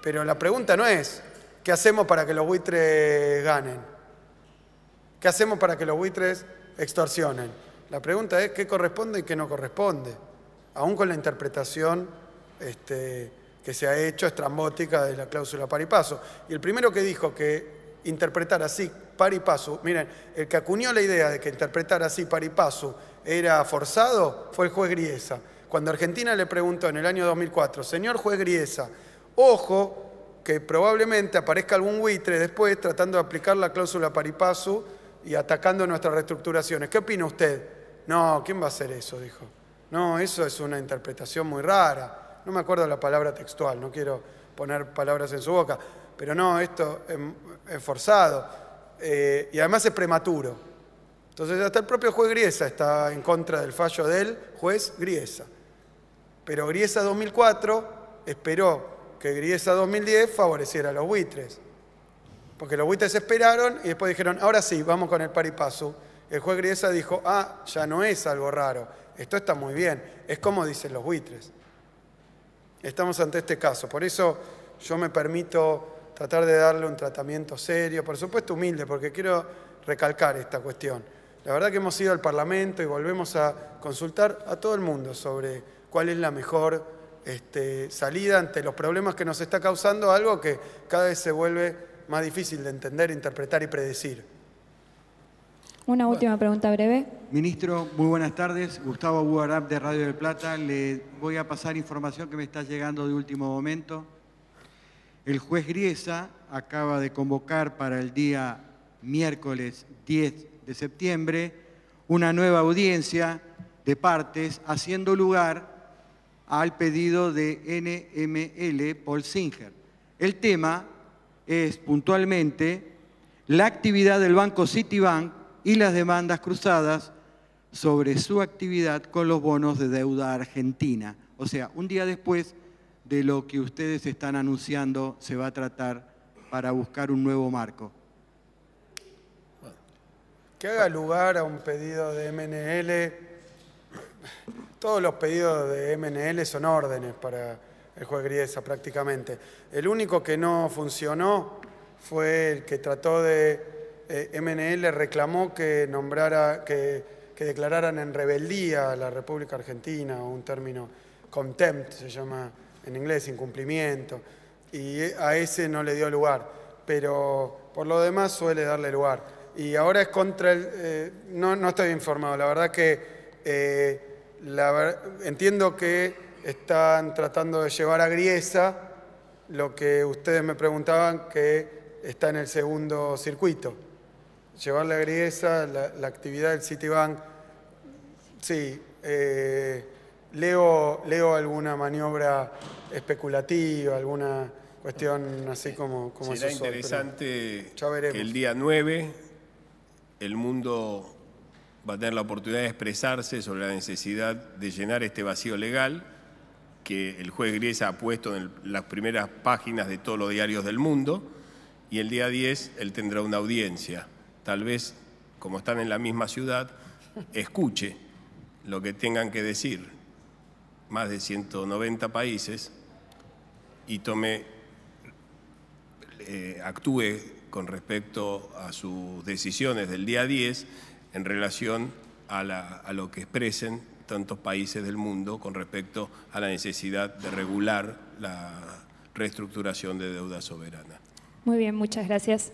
Pero la pregunta no es, ¿Qué hacemos para que los buitres ganen? ¿Qué hacemos para que los buitres extorsionen? La pregunta es qué corresponde y qué no corresponde, aún con la interpretación este, que se ha hecho estrambótica de la cláusula par y Y el primero que dijo que interpretar así par miren, el que acuñó la idea de que interpretar así par era forzado fue el juez Griesa. Cuando Argentina le preguntó en el año 2004, señor juez Griesa, ojo que probablemente aparezca algún buitre después tratando de aplicar la cláusula paripasu y atacando nuestras reestructuraciones. ¿Qué opina usted? No, ¿quién va a hacer eso? Dijo. No, eso es una interpretación muy rara. No me acuerdo la palabra textual, no quiero poner palabras en su boca, pero no, esto es, forzado eh, y además es prematuro. Entonces hasta el propio juez Griesa está en contra del fallo del juez Griesa. Pero Griesa 2004 esperó que Griesa 2010 favoreciera a los buitres. Porque los buitres esperaron y después dijeron, ahora sí, vamos con el paripasu. El juez Griesa dijo, ah, ya no es algo raro, esto está muy bien, es como dicen los buitres. Estamos ante este caso, por eso yo me permito tratar de darle un tratamiento serio, por supuesto humilde, porque quiero recalcar esta cuestión. La verdad que hemos ido al Parlamento y volvemos a consultar a todo el mundo sobre cuál es la mejor este, salida ante los problemas que nos está causando algo que cada vez se vuelve más difícil de entender, interpretar y predecir. Una última pregunta breve. Ministro, muy buenas tardes. Gustavo Buarap de Radio del Plata. Le voy a pasar información que me está llegando de último momento. El juez Griesa acaba de convocar para el día miércoles 10 de septiembre una nueva audiencia de partes haciendo lugar al pedido de NML Paul Singer. El tema es puntualmente la actividad del banco Citibank y las demandas cruzadas sobre su actividad con los bonos de deuda argentina. O sea, un día después de lo que ustedes están anunciando se va a tratar para buscar un nuevo marco. Que haga lugar a un pedido de MNL todos los pedidos de MNL son órdenes para el juez Griesa prácticamente. El único que no funcionó fue el que trató de, eh, MNL reclamó que nombrara, que, declararan en rebeldía a la República Argentina, o un término contempt, se llama en inglés, incumplimiento, y a ese no le dio lugar, pero por lo demás suele darle lugar. Y ahora es contra el... Eh, no, no estoy informado, la verdad que... Eh, entiendo que están tratando de llevar a Griesa lo que ustedes me preguntaban que está en el segundo circuito. Llevar a Griesa la, actividad del Citibank. Sí, eh, leo, leo alguna maniobra especulativa, alguna cuestión así como... como Será interesante que el día 9 el mundo va a tener la oportunidad de expresarse sobre la necesidad de llenar este vacío legal que el juez Griesa ha puesto en las primeras páginas de todos los diarios del mundo y el día 10 él tendrá una audiencia. Tal vez, como están en la misma ciudad, escuche lo que tengan que decir más de 190 países y tome, eh, actúe con respecto a sus decisiones del día 10 en relación a, lo que expresen tantos países del mundo con respecto a la necesidad de regular la reestructuración de deuda soberana. Muy bien, muchas gracias.